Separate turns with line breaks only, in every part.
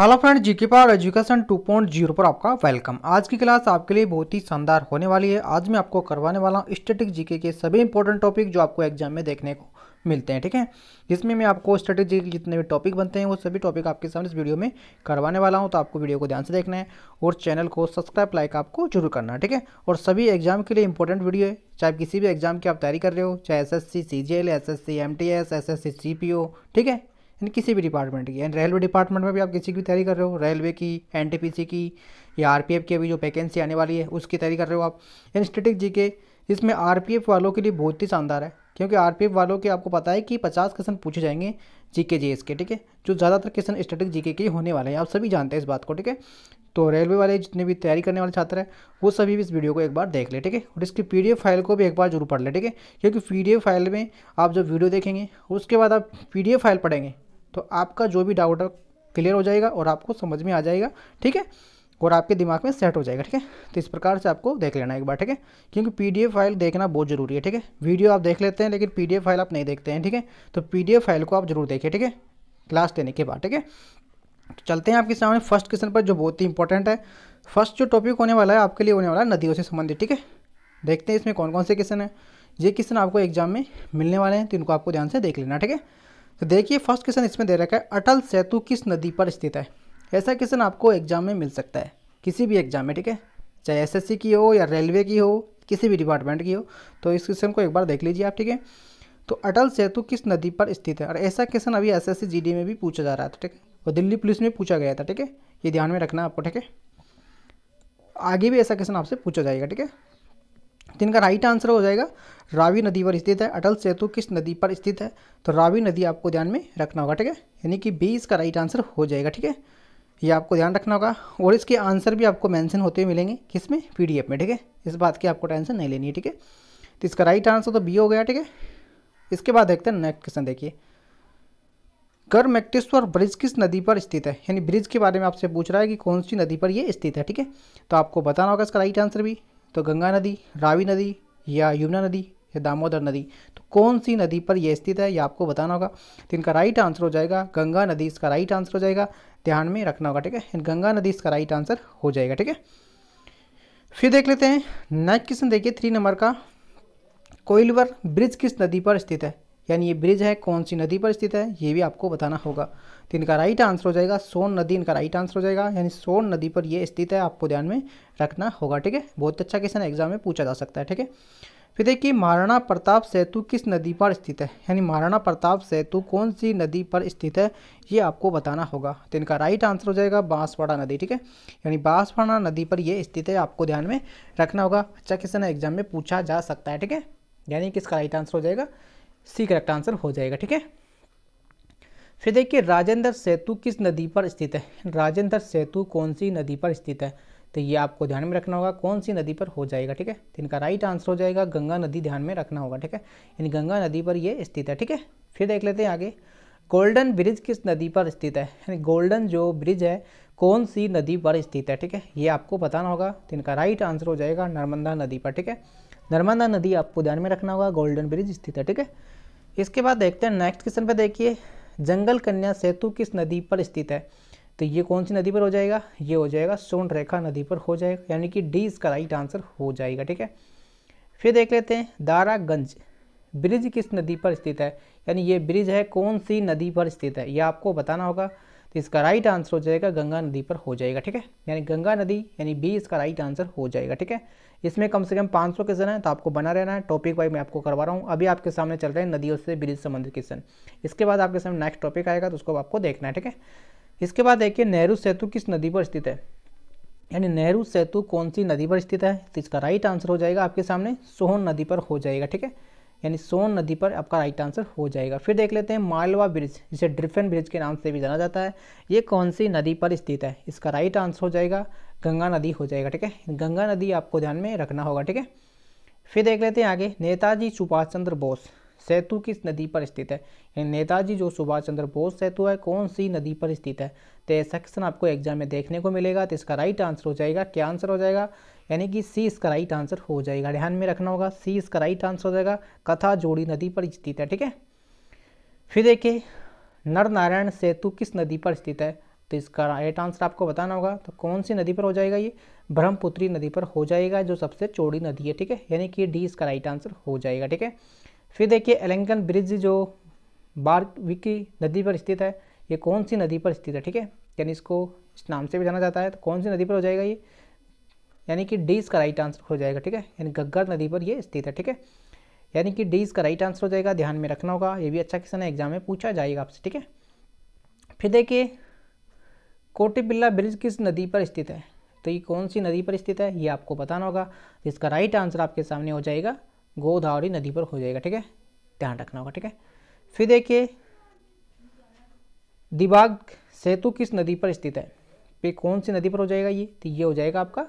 Hello friend जी के power education 2.0 पर आपका वेलकम आज की क्लास आपके लिए बहुत ही शानदार होने वाली है आज मैं आपको करवाने वाला हूँ स्टेटिक जीके के सभी इंपॉर्टेंट टॉपिक जो आपको एग्जाम में देखने को मिलते हैं ठीक है जिसमें मैं आपको स्टेटिक जीके के जितने भी टॉपिक बनते हैं वो सभी टॉपिक आपके सामने इस वीडियो में करवाने वाला हूँ तो आपको वीडियो को ध्यान से देखना है और चैनल को सब्सक्राइब लाइक आपको जरूर करना है ठीक है और सभी एग्जाम के लिए इंपॉर्टेंट वीडियो है चाहे किसी भी एग्जाम की आप तैयारी कर रहे हो चाहे S S C C G L S S C M T S S S C C P O ठीक है यानी किसी भी डिपार्टमेंट की यानी रेलवे डिपार्टमेंट में भी आप किसी की तैयारी कर रहे हो रेलवे की एन की या आर की अभी जो वैकेंसी आने वाली है उसकी तैयारी कर रहे हो आप यानी स्टेटिक जी के आर वालों के लिए बहुत ही शानदार है क्योंकि आर वालों के आपको पता है कि पचास क्वेश्चन पूछे जाएंगे जी के जी के ठीक है जो ज़्यादातर क्वेश्चन स्टेटिक जी के होने वाले हैं आप सभी जानते हैं इस बात को ठीक है तो रेलवे वाले जितने भी तैयारी करने वाले छात्र हैं वो सभी भी इस वीडियो को एक बार देख ले ठीक है और इसकी पीडीएफ फाइल को भी एक बार जरूर पढ़ ले ठीक है क्योंकि पीडीएफ फाइल में आप जब वीडियो देखेंगे उसके बाद आप पीडीएफ फाइल पढ़ेंगे तो आपका जो भी डाउट है क्लियर हो जाएगा और आपको समझ में आ जाएगा ठीक है और आपके दिमाग में सेट हो जाएगा ठीक है तो इस प्रकार से आपको देख लेना एक बार ठीक है क्योंकि पीडीएफ फाइल देखना बहुत ज़रूरी है ठीक है वीडियो आप देख लेते हैं लेकिन पीडीएफ फाइल आप नहीं देखते हैं ठीक है तो पीडीएफ फाइल को आप जरूर देखिए ठीक है क्लास देने के बाद ठीक है तो चलते हैं आपके सामने फर्स्ट क्वेश्चन पर जो बहुत ही इंपॉर्टेंट है फर्स्ट जो टॉपिक होने वाला है आपके लिए होने वाला है नदियों से संबंधित ठीक है देखते हैं इसमें कौन कौन से क्वेश्चन है ये क्वेश्चन आपको एग्जाम में मिलने वाले हैं तो इनको आपको ध्यान से देख लेना ठीक है तो देखिए फर्स्ट क्वेश्चन इसमें दे रखा है अटल सेतु किस नदी पर स्थित है ऐसा क्वेश्चन आपको एग्जाम में मिल सकता है किसी भी एग्जाम में ठीक है चाहे एस की हो या रेलवे की हो किसी भी डिपार्टमेंट की हो तो इस क्वेश्चन को एक बार देख लीजिए आप ठीक है तो अटल सेतु किस नदी पर स्थित है और ऐसा क्वेश्चन अभी एस एस में भी पूछा जा रहा था ठीक है और दिल्ली पुलिस में पूछा गया था ठीक है ये ध्यान में रखना आपको ठीक है आगे भी ऐसा क्वेश्चन आपसे पूछा जाएगा ठीक है जिनका राइट आंसर हो जाएगा रावी नदी पर स्थित है अटल सेतु किस नदी पर स्थित है तो रावी नदी आपको ध्यान में रखना होगा ठीक है यानी कि बी इसका राइट आंसर हो जाएगा ठीक है ये आपको ध्यान रखना होगा और इसके आंसर भी आपको मेंशन होते हुए मिलेंगे किस में पी में ठीक है इस बात की आपको टेंशन नहीं लेनी है ठीक है तो इसका राइट आंसर तो बी हो गया ठीक है इसके बाद देखते हैं नेक्स्ट क्वेश्चन देखिए गरमेक्टेश्वर ब्रिज किस नदी पर स्थित है यानी ब्रिज के बारे में आपसे पूछ रहा है कि कौन सी नदी पर ये स्थित है ठीक है तो आपको बताना होगा इसका राइट आंसर भी तो गंगा नदी रावी नदी या यमुना नदी या दामोदर नदी तो कौन सी नदी पर यह स्थित है यह आपको बताना होगा तो इनका राइट आंसर हो जाएगा गंगा नदी इसका राइट आंसर हो जाएगा ध्यान में रखना होगा ठीक है गंगा नदी इसका राइट आंसर हो जाएगा ठीक है फिर देख लेते हैं नेक्स्ट क्वेश्चन देखिए थ्री नंबर का कोइलवर ब्रिज किस नदी पर स्थित है यानी ये ब्रिज है कौन सी नदी पर स्थित है ये भी आपको बताना होगा तो इनका राइट आंसर हो जाएगा सोन नदी इनका राइट आंसर हो जाएगा यानी सोन नदी पर यह स्थित है आपको ध्यान में रखना होगा ठीक है बहुत अच्छा क्वेश्चन एग्जाम में पूछा जा सकता है ठीक है फिर देखिए महाराणा प्रताप सेतु किस नदी पर स्थित है यानी महाराणा प्रताप सेतु कौन सी नदी पर स्थित है ये आपको बताना होगा तो इनका राइट आंसर हो जाएगा बांसवाड़ा नदी ठीक है यानी बांसवाड़ा नदी पर यह स्थित है आपको ध्यान में रखना होगा अच्छा क्वेश्चन एग्जाम में पूछा जा सकता है ठीक है यानी कि इसका राइट आंसर हो जाएगा सी करेक्ट आंसर हो जाएगा ठीक है फिर देखिए राजेंद्र सेतु किस नदी पर स्थित है राजेंद्र सेतु कौन सी नदी पर स्थित है तो ये आपको ध्यान में रखना होगा कौन सी नदी पर हो जाएगा ठीक है तो इनका राइट आंसर हो जाएगा गंगा नदी ध्यान में रखना होगा ठीक है यानी गंगा नदी पर ये स्थित है ठीक है फिर देख लेते हैं आगे गोल्डन ब्रिज किस नदी पर स्थित है यानी गोल्डन जो ब्रिज है कौन सी नदी पर स्थित है ठीक है ये आपको बताना होगा तो इनका राइट आंसर हो जाएगा नर्मदा नदी पर ठीक है नर्मदा नदी आपको ध्यान में रखना होगा गोल्डन ब्रिज स्थित है ठीक है इसके बाद देखते हैं नेक्स्ट क्वेश्चन पर देखिए जंगल कन्या सेतु किस नदी पर स्थित है तो ये कौन सी नदी पर हो जाएगा ये हो जाएगा सोन रेखा नदी पर हो जाएगा यानी कि डी इसका राइट आंसर हो जाएगा ठीक है फिर देख लेते हैं दारागंज ब्रिज किस नदी पर स्थित है यानी ये ब्रिज है कौन सी नदी पर स्थित है ये आपको बताना होगा तो इसका राइट आंसर हो जाएगा गंगा नदी पर हो जाएगा ठीक है यानी गंगा नदी यानी बी इसका राइट आंसर हो जाएगा ठीक है इसमें कम से कम 500 क्वेश्चन है तो आपको बना रहना है टॉपिक वाइज मैं आपको करवा रहा हूँ अभी आपके सामने चल रहे हैं नदियों से ब्रिज संबंधित क्वेश्चन इसके बाद आपके सामने नेक्स्ट टॉपिक आएगा तो उसको आपको देखना है ठीक है इसके बाद देखिए नेहरू सेतु किस नदी पर स्थित है यानी नेहरू सेतु कौन सी नदी पर स्थित है तो इसका राइट आंसर हो जाएगा आपके सामने सोहन नदी पर हो जाएगा ठीक है यानी सोन नदी पर आपका राइट आंसर हो जाएगा फिर देख लेते हैं मालवा ब्रिज जिसे ड्रिफेन ब्रिज के नाम से भी जाना जाता है ये कौन सी नदी पर स्थित है इसका राइट आंसर हो जाएगा गंगा नदी हो जाएगा ठीक है गंगा नदी आपको ध्यान में रखना होगा ठीक है फिर देख लेते हैं आगे नेताजी सुभाष चंद्र बोस सेतु किस नदी पर स्थित है नेताजी जो सुभाष चंद्र बोस सेतु है कौन सी नदी पर स्थित है तो सेक्शन आपको एग्जाम में देखने को मिलेगा तो इसका राइट आंसर हो जाएगा क्या आंसर हो जाएगा यानी कि सी इसका राइट आंसर हो जाएगा ध्यान में रखना होगा सी इसका राइट आंसर हो जाएगा कथा जोड़ी नदी पर स्थित है ठीक है फिर देखिए नरनारायण सेतु किस नदी पर स्थित है तो इसका राइट आंसर आपको बताना होगा तो कौन सी नदी पर हो जाएगा ये ब्रह्मपुत्री नदी पर हो जाएगा जो सबसे चौड़ी नदी है ठीक है यानी कि डी इसका राइट आंसर हो जाएगा ठीक है फिर देखिए एलेंकन ब्रिज जो बारविकी नदी पर स्थित है ये कौन सी नदी पर स्थित है ठीक है यानी इसको इस नाम से भी जाना जाता है तो कौन सी नदी पर हो जाएगा ये यानी कि डी इसका राइट आंसर हो जाएगा ठीक है यानी गग्गर नदी पर ये स्थित है ठीक है यानी कि डी इसका राइट आंसर हो जाएगा ध्यान में रखना होगा ये भी अच्छा क्वेश्चन है एग्जाम में पूछा जाएगा आपसे ठीक है फिर देखिए कोटिबिल्ला ब्रिज किस नदी पर स्थित है तो ये कौन सी नदी पर स्थित है ये आपको बताना होगा इसका राइट आंसर आपके सामने हो जाएगा गोदावरी नदी पर हो जाएगा ठीक है ध्यान रखना होगा ठीक है फिर देखिए दिबाग सेतु किस नदी पर स्थित है पे कौन सी नदी पर हो जाएगा ये तो ये हो जाएगा आपका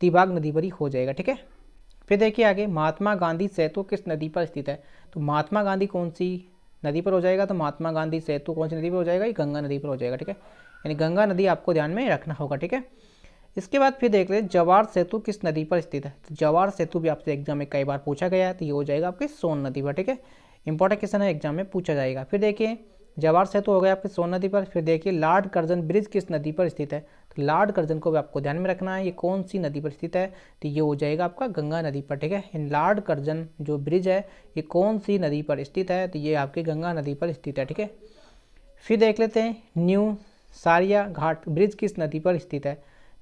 दिबाग नदी पर ही हो जाएगा ठीक है फिर देखिए आगे महात्मा गांधी सेतु किस नदी पर स्थित है तो महात्मा गांधी कौन सी नदी पर हो जाएगा तो महात्मा गांधी सेतु कौन सी नदी पर हो जाएगा ये गंगा नदी पर हो जाएगा ठीक है यानी गंगा नदी आपको ध्यान में रखना होगा ठीक है इसके बाद फिर देख ले जवार सेतु किस नदी पर स्थित है तो जवार सेतु भी आपसे एग्जाम में कई बार पूछा गया है तो ये हो जाएगा आपके सोन नदी पर ठीक है इंपॉर्टेंट क्वेश्चन है एग्जाम में पूछा जाएगा फिर देखिए जवार सेतु हो गया आपके सोन नदी पर फिर देखिए लार्ड कर्जन ब्रिज किस नदी पर स्थित है तो लार्ड कर्जन को भी आपको ध्यान में रखना है ये कौन सी नदी पर स्थित है तो ये हो जाएगा आपका गंगा नदी पर ठीक है इन लार्ड कर्जन जो ब्रिज है ये कौन सी नदी पर स्थित है तो ये आपके गंगा नदी पर स्थित है ठीक है फिर देख लेते हैं न्यू सारिया घाट ब्रिज किस नदी पर स्थित है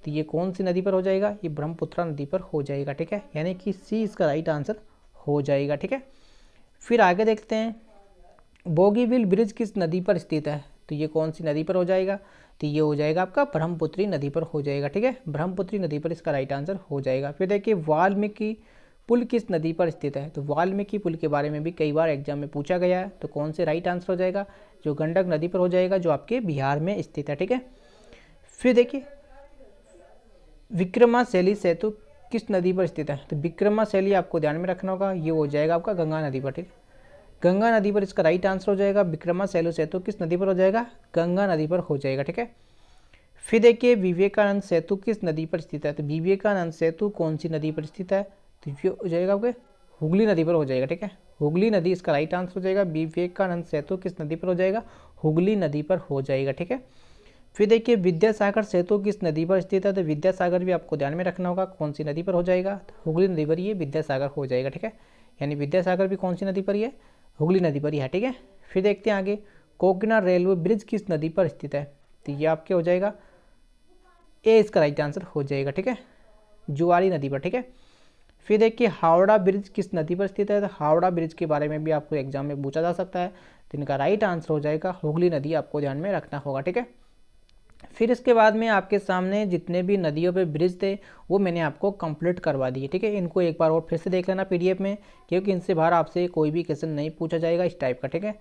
तो ये कौन सी नदी पर हो जाएगा ये ब्रह्मपुत्रा नदी पर हो जाएगा ठीक है यानी कि सी इसका राइट आंसर हो जाएगा ठीक है फिर आगे देखते हैं बोगीविल ब्रिज किस नदी पर स्थित है तो ये कौन सी नदी पर हो जाएगा तो ये हो जाएगा आपका ब्रह्मपुत्री नदी पर हो जाएगा ठीक है ब्रह्मपुत्री नदी पर इसका राइट आंसर हो जाएगा फिर देखिए वाल्मीकि पुल किस नदी पर स्थित है तो वाल्मीकि पुल के बारे में भी कई बार एग्जाम में पूछा गया है तो कौन से राइट आंसर हो जाएगा जो गंडक नदी पर हो जाएगा जो आपके बिहार में स्थित है ठीक है फिर देखिए विक्रमा शैली सेतु तो किस नदी पर स्थित है तो विक्रमा शैली आपको ध्यान में रखना होगा ये हो जाएगा आपका गंगा नदी पर ठीक है गंगा नदी पर इसका राइट आंसर हो जाएगा विक्रमा शैलू सेतु तो किस नदी पर हो जाएगा गंगा नदी पर हो जाएगा ठीक है फिर देखिए विवेकानंद सेतु किस नदी पर स्थित है तो विवेकानंद सेतु कौन सी नदी पर स्थित है तो ये हो जाएगा आपके हुगली नदी पर हो जाएगा ठीक है हुगली नदी इसका राइट आंसर हो जाएगा बी विवेकानंद सेतु किस नदी पर हो जाएगा हुगली नदी पर हो जाएगा ठीक है फिर देखिए विद्यासागर सेतु किस नदी पर स्थित है तो विद्यासागर भी आपको ध्यान में रखना होगा कौन सी नदी पर हो जाएगा तो हुगली नदी पर ये विद्यासागर हो जाएगा ठीक है यानी विद्यासागर भी कौन सी नदी पर ये हुगली नदी पर ही है ठीक है फिर देखते हैं आगे कोकना रेलवे ब्रिज किस नदी पर स्थित है तो ये आपके हो जाएगा ए इसका राइट आंसर हो जाएगा ठीक है जुआरी नदी पर ठीक है फिर देखिए हावड़ा ब्रिज किस नदी पर स्थित है तो हावड़ा ब्रिज के बारे में भी आपको एग्जाम में पूछा जा सकता है तो इनका राइट आंसर हो जाएगा हुगली नदी आपको ध्यान में रखना होगा ठीक है फिर इसके बाद में आपके सामने जितने भी नदियों पे ब्रिज थे वो मैंने आपको कंप्लीट करवा दिए ठीक है इनको एक बार और फिर से देख लेना पीडीएफ में क्योंकि इनसे बाहर आपसे कोई भी क्वेश्चन नहीं पूछा जाएगा इस टाइप का ठीक है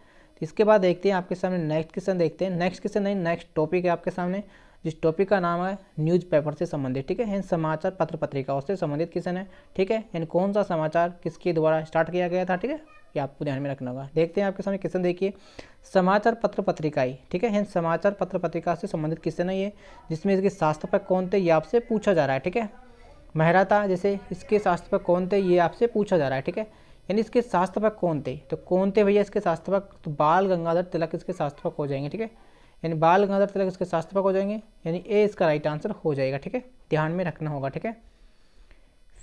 इसके बाद देखते हैं आपके सामने नेक्स्ट क्वेश्चन देखते हैं नेक्स्ट क्वेश्चन नहीं नेक्स्ट टॉपिक है आपके सामने जिस टॉपिक का नाम है न्यूज़पेपर से संबंधित ठीक है यानी समाचार पत्र पत्रिकाओं से संबंधित क्वेश्चन है ठीक है यानी कौन सा समाचार किसके द्वारा स्टार्ट किया गया था ठीक है ये आपको ध्यान में रखना होगा देखते हैं आपके सामने क्वेश्चन देखिए समाचार पत्र पत्रिकाई ठीक है यानी समाचार पत्र पत्रिका से संबंधित क्वेश्चन है ये जिसमें इसके शास्त्रपक कौन थे ये आपसे पूछा जा रहा है ठीक है महराता जैसे इसके शास्त्रपक कौन थे ये आपसे पूछा जा रहा है ठीक है यानी इसके शास्त्रपक कौन थे तो कौन थे भैया इसके शास्त्रपक तो बाल गंगाधर तिलक इसके शास्त्रपक हो जाएंगे ठीक है यानी बाल गंगाधर तिलक इसके शास्त्रपक हो जाएंगे यानी ए इसका राइट आंसर हो जाएगा ठीक है ध्यान में रखना होगा ठीक है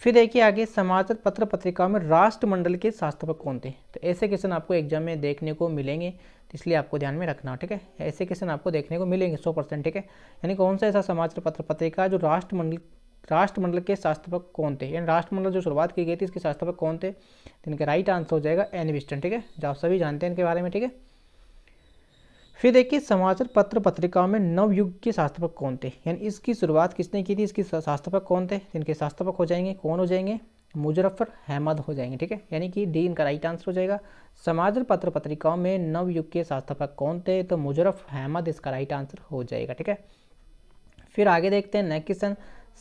फिर देखिए आगे समाचार पत्र पत्रिकाओं में राष्ट्रमंडल के शास्त्रपक कौन थे तो ऐसे क्वेश्चन आपको एग्जाम में देखने को मिलेंगे तो इसलिए आपको ध्यान में रखना ठीक है ऐसे क्वेश्चन आपको देखने को मिलेंगे सौ परसेंट ठीक है यानी कौन सा ऐसा समाचार पत्र पत्रिका जो राष्ट्रमंडल राष्ट्रमंडल के शास्त्रपक कौन थे यानी राष्ट्रमंडल जो शुरुआत की गई थी इसके शास्त्रपक कौन थे तो इनका राइट आंसर हो जाएगा एनिविस्टन ठीक है जो आप सभी जानते हैं इनके बारे में ठीक है फिर देखिए समाचार पत्र पत्रिकाओं में नवयुग के शास्त्रपक कौन थे यानी इसकी शुरुआत किसने की थी इसके शास्त्रपक कौन थे इनके शास्त्रपक हो जाएंगे कौन हो जाएंगे मुजरफर अहमद हो जाएंगे ठीक है यानी कि डी इनका राइट आंसर हो जाएगा समाज पत्र पत्रिकाओं में नवयुग के शास्त्रपक कौन थे तो मुजरफ अहमद इसका राइट आंसर हो जाएगा ठीक है फिर आगे देखते हैं नेक्स्ट क्वेश्चन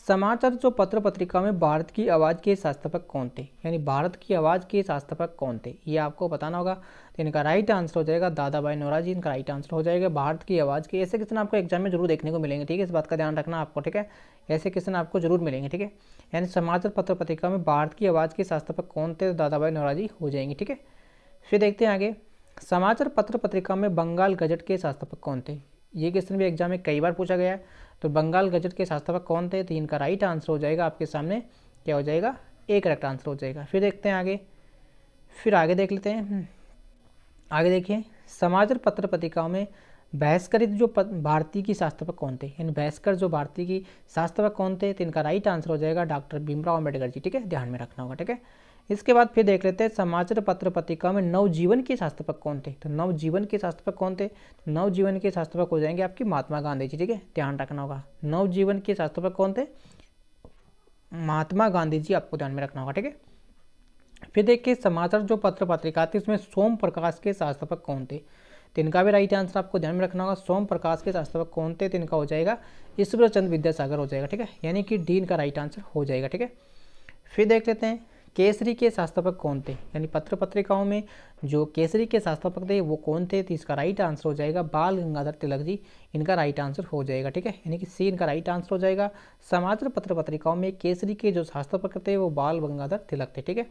समाचार जो पत्र पत्रिका में भारत की आवाज़ के संस्थापक कौन थे यानी भारत की आवाज़ के संस्थापक कौन थे ये आपको बताना होगा तो इनका राइट आंसर हो जाएगा दादा भाई नोराजी इनका राइट आंसर हो जाएगा भारत की आवाज़ के ऐसे क्वेश्चन आपको एग्जाम में जरूर देखने को मिलेंगे ठीक है इस बात का ध्यान रखना आपको ठीक है ऐसे क्वेश्चन आपको जरूर मिलेंगे ठीक है यानी समाचार पत्र पत्रिका में भारत की आवाज़ के संस्थापक कौन थे तो दादा भाई नोराजी हो जाएंगे ठीक है फिर देखते हैं आगे समाचार पत्र पत्रिका में बंगाल गजट के संस्थापक कौन थे ये क्वेश्चन भी एग्जाम में कई बार पूछा गया है तो बंगाल गजट के संस्थापक कौन थे तो इनका राइट आंसर हो जाएगा आपके सामने क्या हो जाएगा ए करेक्ट आंसर हो जाएगा फिर देखते हैं आगे फिर आगे देख लेते हैं हम्म। आगे देखिए समाचार पत्र पत्रिकाओं में भास्कर जो भारती की शास्त्रपक कौन थे इन भास्कर जो भारती की शास्त्रपक कौन थे तो इनका राइट आंसर हो जाएगा डॉक्टर भीमराव अम्बेडकर जी ठीक है ध्यान में रखना होगा ठीक है इसके बाद फिर देख लेते हैं समाचार पत्र पत्रिका में नवजीवन के शास्त्रपक कौन थे तो नवजीवन के शास्त्रपक कौन थे तो नवजीवन के शास्त्रपक हो जाएंगे आपकी महात्मा गांधी जी ठीक है ध्यान रखना होगा नवजीवन के शास्त्रपक कौन थे महात्मा गांधी जी आपको ध्यान में रखना होगा ठीक है फिर देखिए समाचार जो पत्र पत्रिका थी उसमें सोम प्रकाश के शास्त्रपक कौन थे तिनका तो इनका भी राइट आंसर आपको ध्यान में रखना होगा सोम प्रकाश के शास्त्रपक कौन थे तो इनका हो जाएगा ईश्वर चंद विद्यासागर हो जाएगा ठीक है यानी कि डीन का राइट आंसर हो जाएगा ठीक है फिर देख लेते हैं केसरी के संस्थापक कौन थे यानी पत्र पत्रिकाओं में जो केसरी के संस्थापक थे वो कौन थे तो इसका राइट आंसर हो जाएगा बाल गंगाधर तिलक जी इनका राइट आंसर हो जाएगा ठीक है यानी कि सी इनका राइट आंसर हो जाएगा समाचार पत्र पत्रिकाओं में केसरी के जो संस्थापक थे वो बाल गंगाधर तिलक थे ठीक है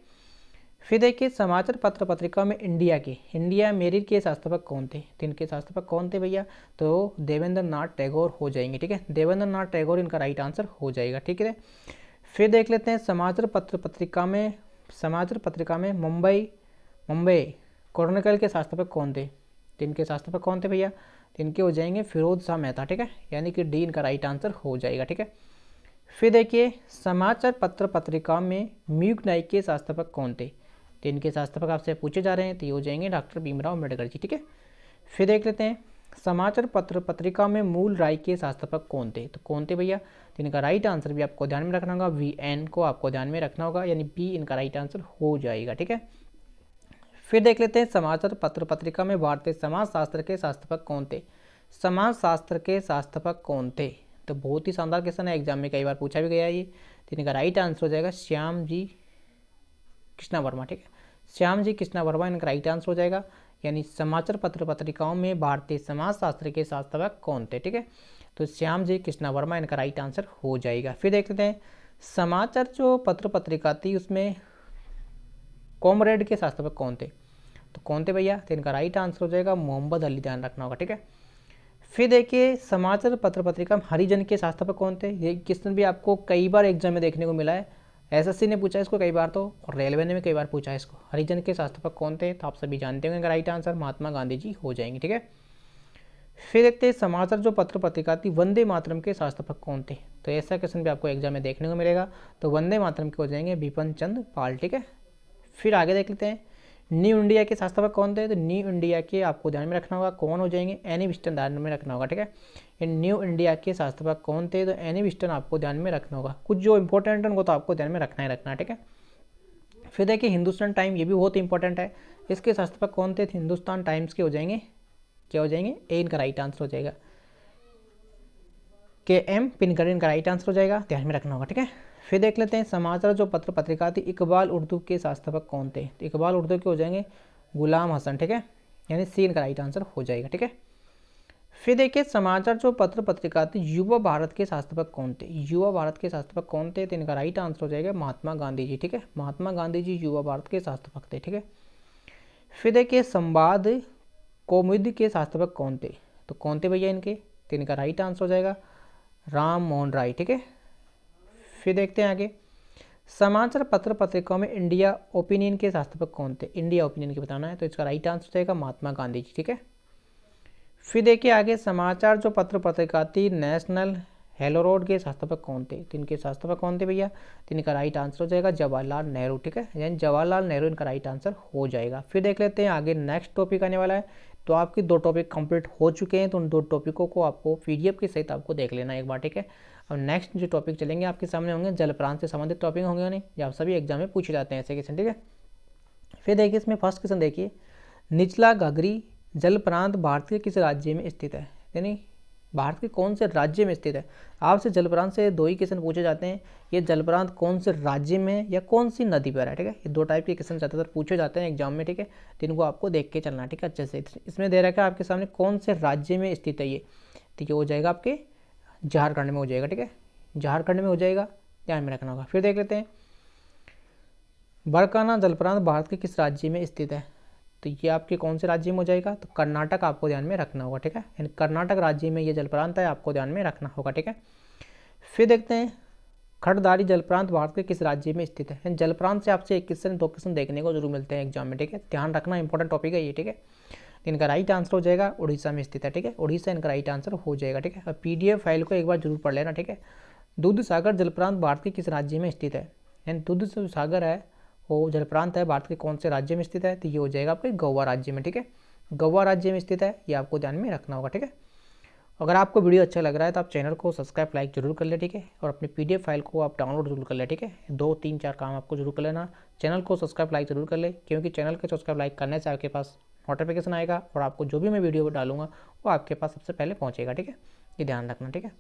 फिर देखिए समाचार पत्र पत्रिका में इंडिया के इंडिया मेरिट के संस्थापक कौन थे तो इनके संस्थापक कौन थे भैया तो देवेंद्र नाथ टैगोर हो जाएंगे ठीक है देवेंद्र नाथ टैगोर इनका राइट आंसर हो जाएगा ठीक है फिर देख लेते हैं समाचार पत्र पत्रिका में समाचार पत्रिका में मुंबई मुंबई कोरोनाकल के संस्थापक कौन थे इनके संस्थापक कौन थे भैया तीन इनके हो जाएंगे फिरोज शाह मेहता ठीक है यानी कि डी इनका राइट आंसर हो जाएगा ठीक है फिर देखिए समाचार पत्र पत्रिका में म्यूग नाइक के संस्थापक कौन थे तो इनके संस्थापक आपसे पूछे जा रहे हैं तो ये हो जाएंगे डॉक्टर भीमराव अम्बेडकर जी ठीक है फिर देख लेते हैं समाचार पत्र पत्रिका में मूल राय के संस्थापक कौन थे तो कौन थे भैया तो इनका राइट आंसर भी आपको ध्यान में रखना होगा वी एन को आपको ध्यान में रखना होगा यानी बी इनका राइट आंसर हो जाएगा ठीक है फिर देख लेते हैं समाचार पत्र पत्रिका में भारतीय समाजशास्त्र के शास्त्रपक कौन थे समाजशास्त्र के शास्त्रापक कौन थे तो बहुत ही शानदार क्वेश्चन है एग्जाम में कई बार पूछा भी गया ये तो इनका राइट आंसर हो जाएगा श्याम जी कृष्णा वर्मा ठीक है श्याम जी कृष्णा वर्मा इनका राइट आंसर हो जाएगा यानी समाचार पत्र पत्रिकाओं में भारतीय समाजशास्त्र के शास्त्रवक कौन थे ठीक है तो श्याम जी कृष्णा वर्मा इनका राइट आंसर हो जाएगा फिर देख लेते हैं समाचार जो पत्र पत्रिका थी उसमें कॉमरेड के शास्त्रवक कौन थे तो कौन थे भैया तो इनका राइट आंसर हो जाएगा मोहम्मद अली ध्यान रखना होगा ठीक है फिर देखिए समाचार पत्र पत्रिका हरिजन के शास्त्रवक कौन थे ये क्वेश्चन भी आपको कई बार एग्जाम में देखने को मिला है एसएससी ने पूछा इसको कई बार तो और रेलवे ने भी कई बार पूछा इसको हरिजन के संस्थापक कौन थे तो आप सभी जानते होंगे राइट आंसर महात्मा गांधी जी हो जाएंगे ठीक है फिर देखते हैं समाचार जो पत्र पत्रिका थी वंदे मातरम के संस्थापक कौन थे तो ऐसा क्वेश्चन भी आपको एग्जाम में देखने को मिलेगा तो वंदे मातरम के हो जाएंगे बिपिन चंद पाल ठीक है फिर आगे देख लेते हैं न्यू इंडिया के संस्थापक कौन थे तो न्यू इंडिया के आपको ध्यान में रखना होगा कौन हो जाएंगे एनी विस्टन ध्यान में रखना होगा ठीक है इन न्यू इंडिया के शास्त्रपक कौन थे तो एनी विस्टन आपको ध्यान में रखना होगा कुछ जो इंपॉर्टेंट है उनको तो आपको ध्यान में रखना ही रखना ठीक है फिर देखिए हिंदुस्तान टाइम ये भी बहुत इंपॉर्टेंट है इसके शास्त्रपक कौन थे हिंदुस्तान टाइम्स के हो जाएंगे क्या हो जाएंगे ए इनका राइट आंसर हो जाएगा के एम पिनकर इनका राइट आंसर हो जाएगा ध्यान में रखना होगा ठीक है फिर देख लेते हैं समाचार जो पत्र पत्रिका थी इकबाल उर्दू के शास्त्रपक कौन थे तो इकबाल उर्दू के हो जाएंगे गुलाम हसन ठीक है यानी सी इनका राइट आंसर हो जाएगा ठीक है फिर देखिए समाचार जो पत्र पत्रिका थे युवा भारत के शास्त्रपक कौन थे युवा भारत के शास्त्रपक कौन थे तो इनका राइट आंसर हो जाएगा महात्मा गांधी जी ठीक है महात्मा गांधी जी युवा भारत के शास्त्रपक थे ठीक है फिर देखिए संवाद कौमुद के शास्त्रपक कौन थे तो कौन थे भैया इनके तो इनका राइट आंसर हो जाएगा राम मोहन राय ठीक है फिर देखते हैं आगे समाचार पत्र पत्रिकाओं में इंडिया ओपिनियन के शास्त्रपक कौन थे इंडिया ओपिनियन के बताना है तो इसका राइट आंसर हो जाएगा महात्मा गांधी जी ठीक है फिर देखिए आगे समाचार जो पत्र पत्रिका थी नेशनल हेलो रोड के संस्थापक कौन थे तो इनके संस्थापक कौन थे भैया तो इनका राइट आंसर हो जाएगा जवाहरलाल नेहरू ठीक है यानी जवाहरलाल नेहरू इनका राइट आंसर हो जाएगा फिर देख लेते हैं आगे नेक्स्ट टॉपिक आने वाला है तो आपके दो टॉपिक कंप्लीट हो चुके हैं तो उन दो टॉपिकों को आपको पी के सहित आपको देख लेना एक बार ठीक है अब नेक्स्ट जो टॉपिक चलेंगे आपके सामने होंगे जलप्रांत से संबंधित टॉपिक होंगे नहीं या आप सभी एग्जाम में पूछे जाते हैं ऐसे क्वेश्चन ठीक है फिर देखिए इसमें फर्स्ट क्वेश्चन देखिए निचला घगरी जल प्रांत भारत के किस राज्य में स्थित है यानी भारत के कौन से राज्य में स्थित है आपसे जल प्रांत से दो ही क्वेश्चन पूछे जाते हैं ये जल प्रांत कौन से राज्य में या कौन सी नदी पर है ठीक है ये दो टाइप के क्वेश्चन ज़्यादातर पूछे जाते हैं एग्जाम में ठीक है तो इनको आपको देख के चलना ठीक है अच्छे से इसमें दे रखा है आपके सामने कौन से राज्य में स्थित है ये ठीक है हो जाएगा आपके झारखंड में हो जाएगा ठीक है झारखंड में हो जाएगा ध्यान में रखना होगा फिर देख लेते हैं बरकाना जलप्रांत भारत के किस राज्य में स्थित है तो ये आपके कौन से राज्य में हो जाएगा तो कर्नाटक आपको ध्यान में रखना होगा ठीक है यानी कर्नाटक राज्य में ये जलप्रांत है आपको ध्यान में रखना होगा ठीक है फिर देखते हैं खड़दारी जलप्रांत भारत के किस राज्य में स्थित है जलप्रांत से आपसे एक क्वेश्चन दो क्वेश्चन देखने को जरूर मिलते हैं एग्जाम में ठीक है ध्यान रखना इंपॉर्टेंट टॉपिक है ये ठीक है इनका राइट आंसर हो जाएगा उड़ीसा में स्थित है ठीक है उड़ीसा इनका राइट आंसर हो जाएगा ठीक है और एफ फाइल को एक बार जरूर पढ़ लेना ठीक है दूध सागर जलप्रांत भारत के किस राज्य में स्थित है यानी दूध सागर है वो जल प्रांत है भारत के कौन से राज्य में स्थित है तो ये हो जाएगा आपके गोवा राज्य में ठीक है गोवा राज्य में स्थित है ये आपको ध्यान में रखना होगा ठीक है अगर आपको वीडियो अच्छा लग रहा है तो आप चैनल को सब्सक्राइब लाइक जरूर कर ले ठीक है और अपनी पी फाइल को आप डाउनलोड जरूर कर ले ठीक है दो तीन चार काम आपको जरूर कर लेना चैनल को सब्सक्राइब लाइक जरूर कर ले क्योंकि चैनल को सब्सक्राइब लाइक करने से आपके पास नोटिफिकेशन आएगा और आपको जो भी मैं वीडियो डालूंगा वो आपके पास सबसे पहले पहुँचेगा ठीक है ये ध्यान रखना ठीक है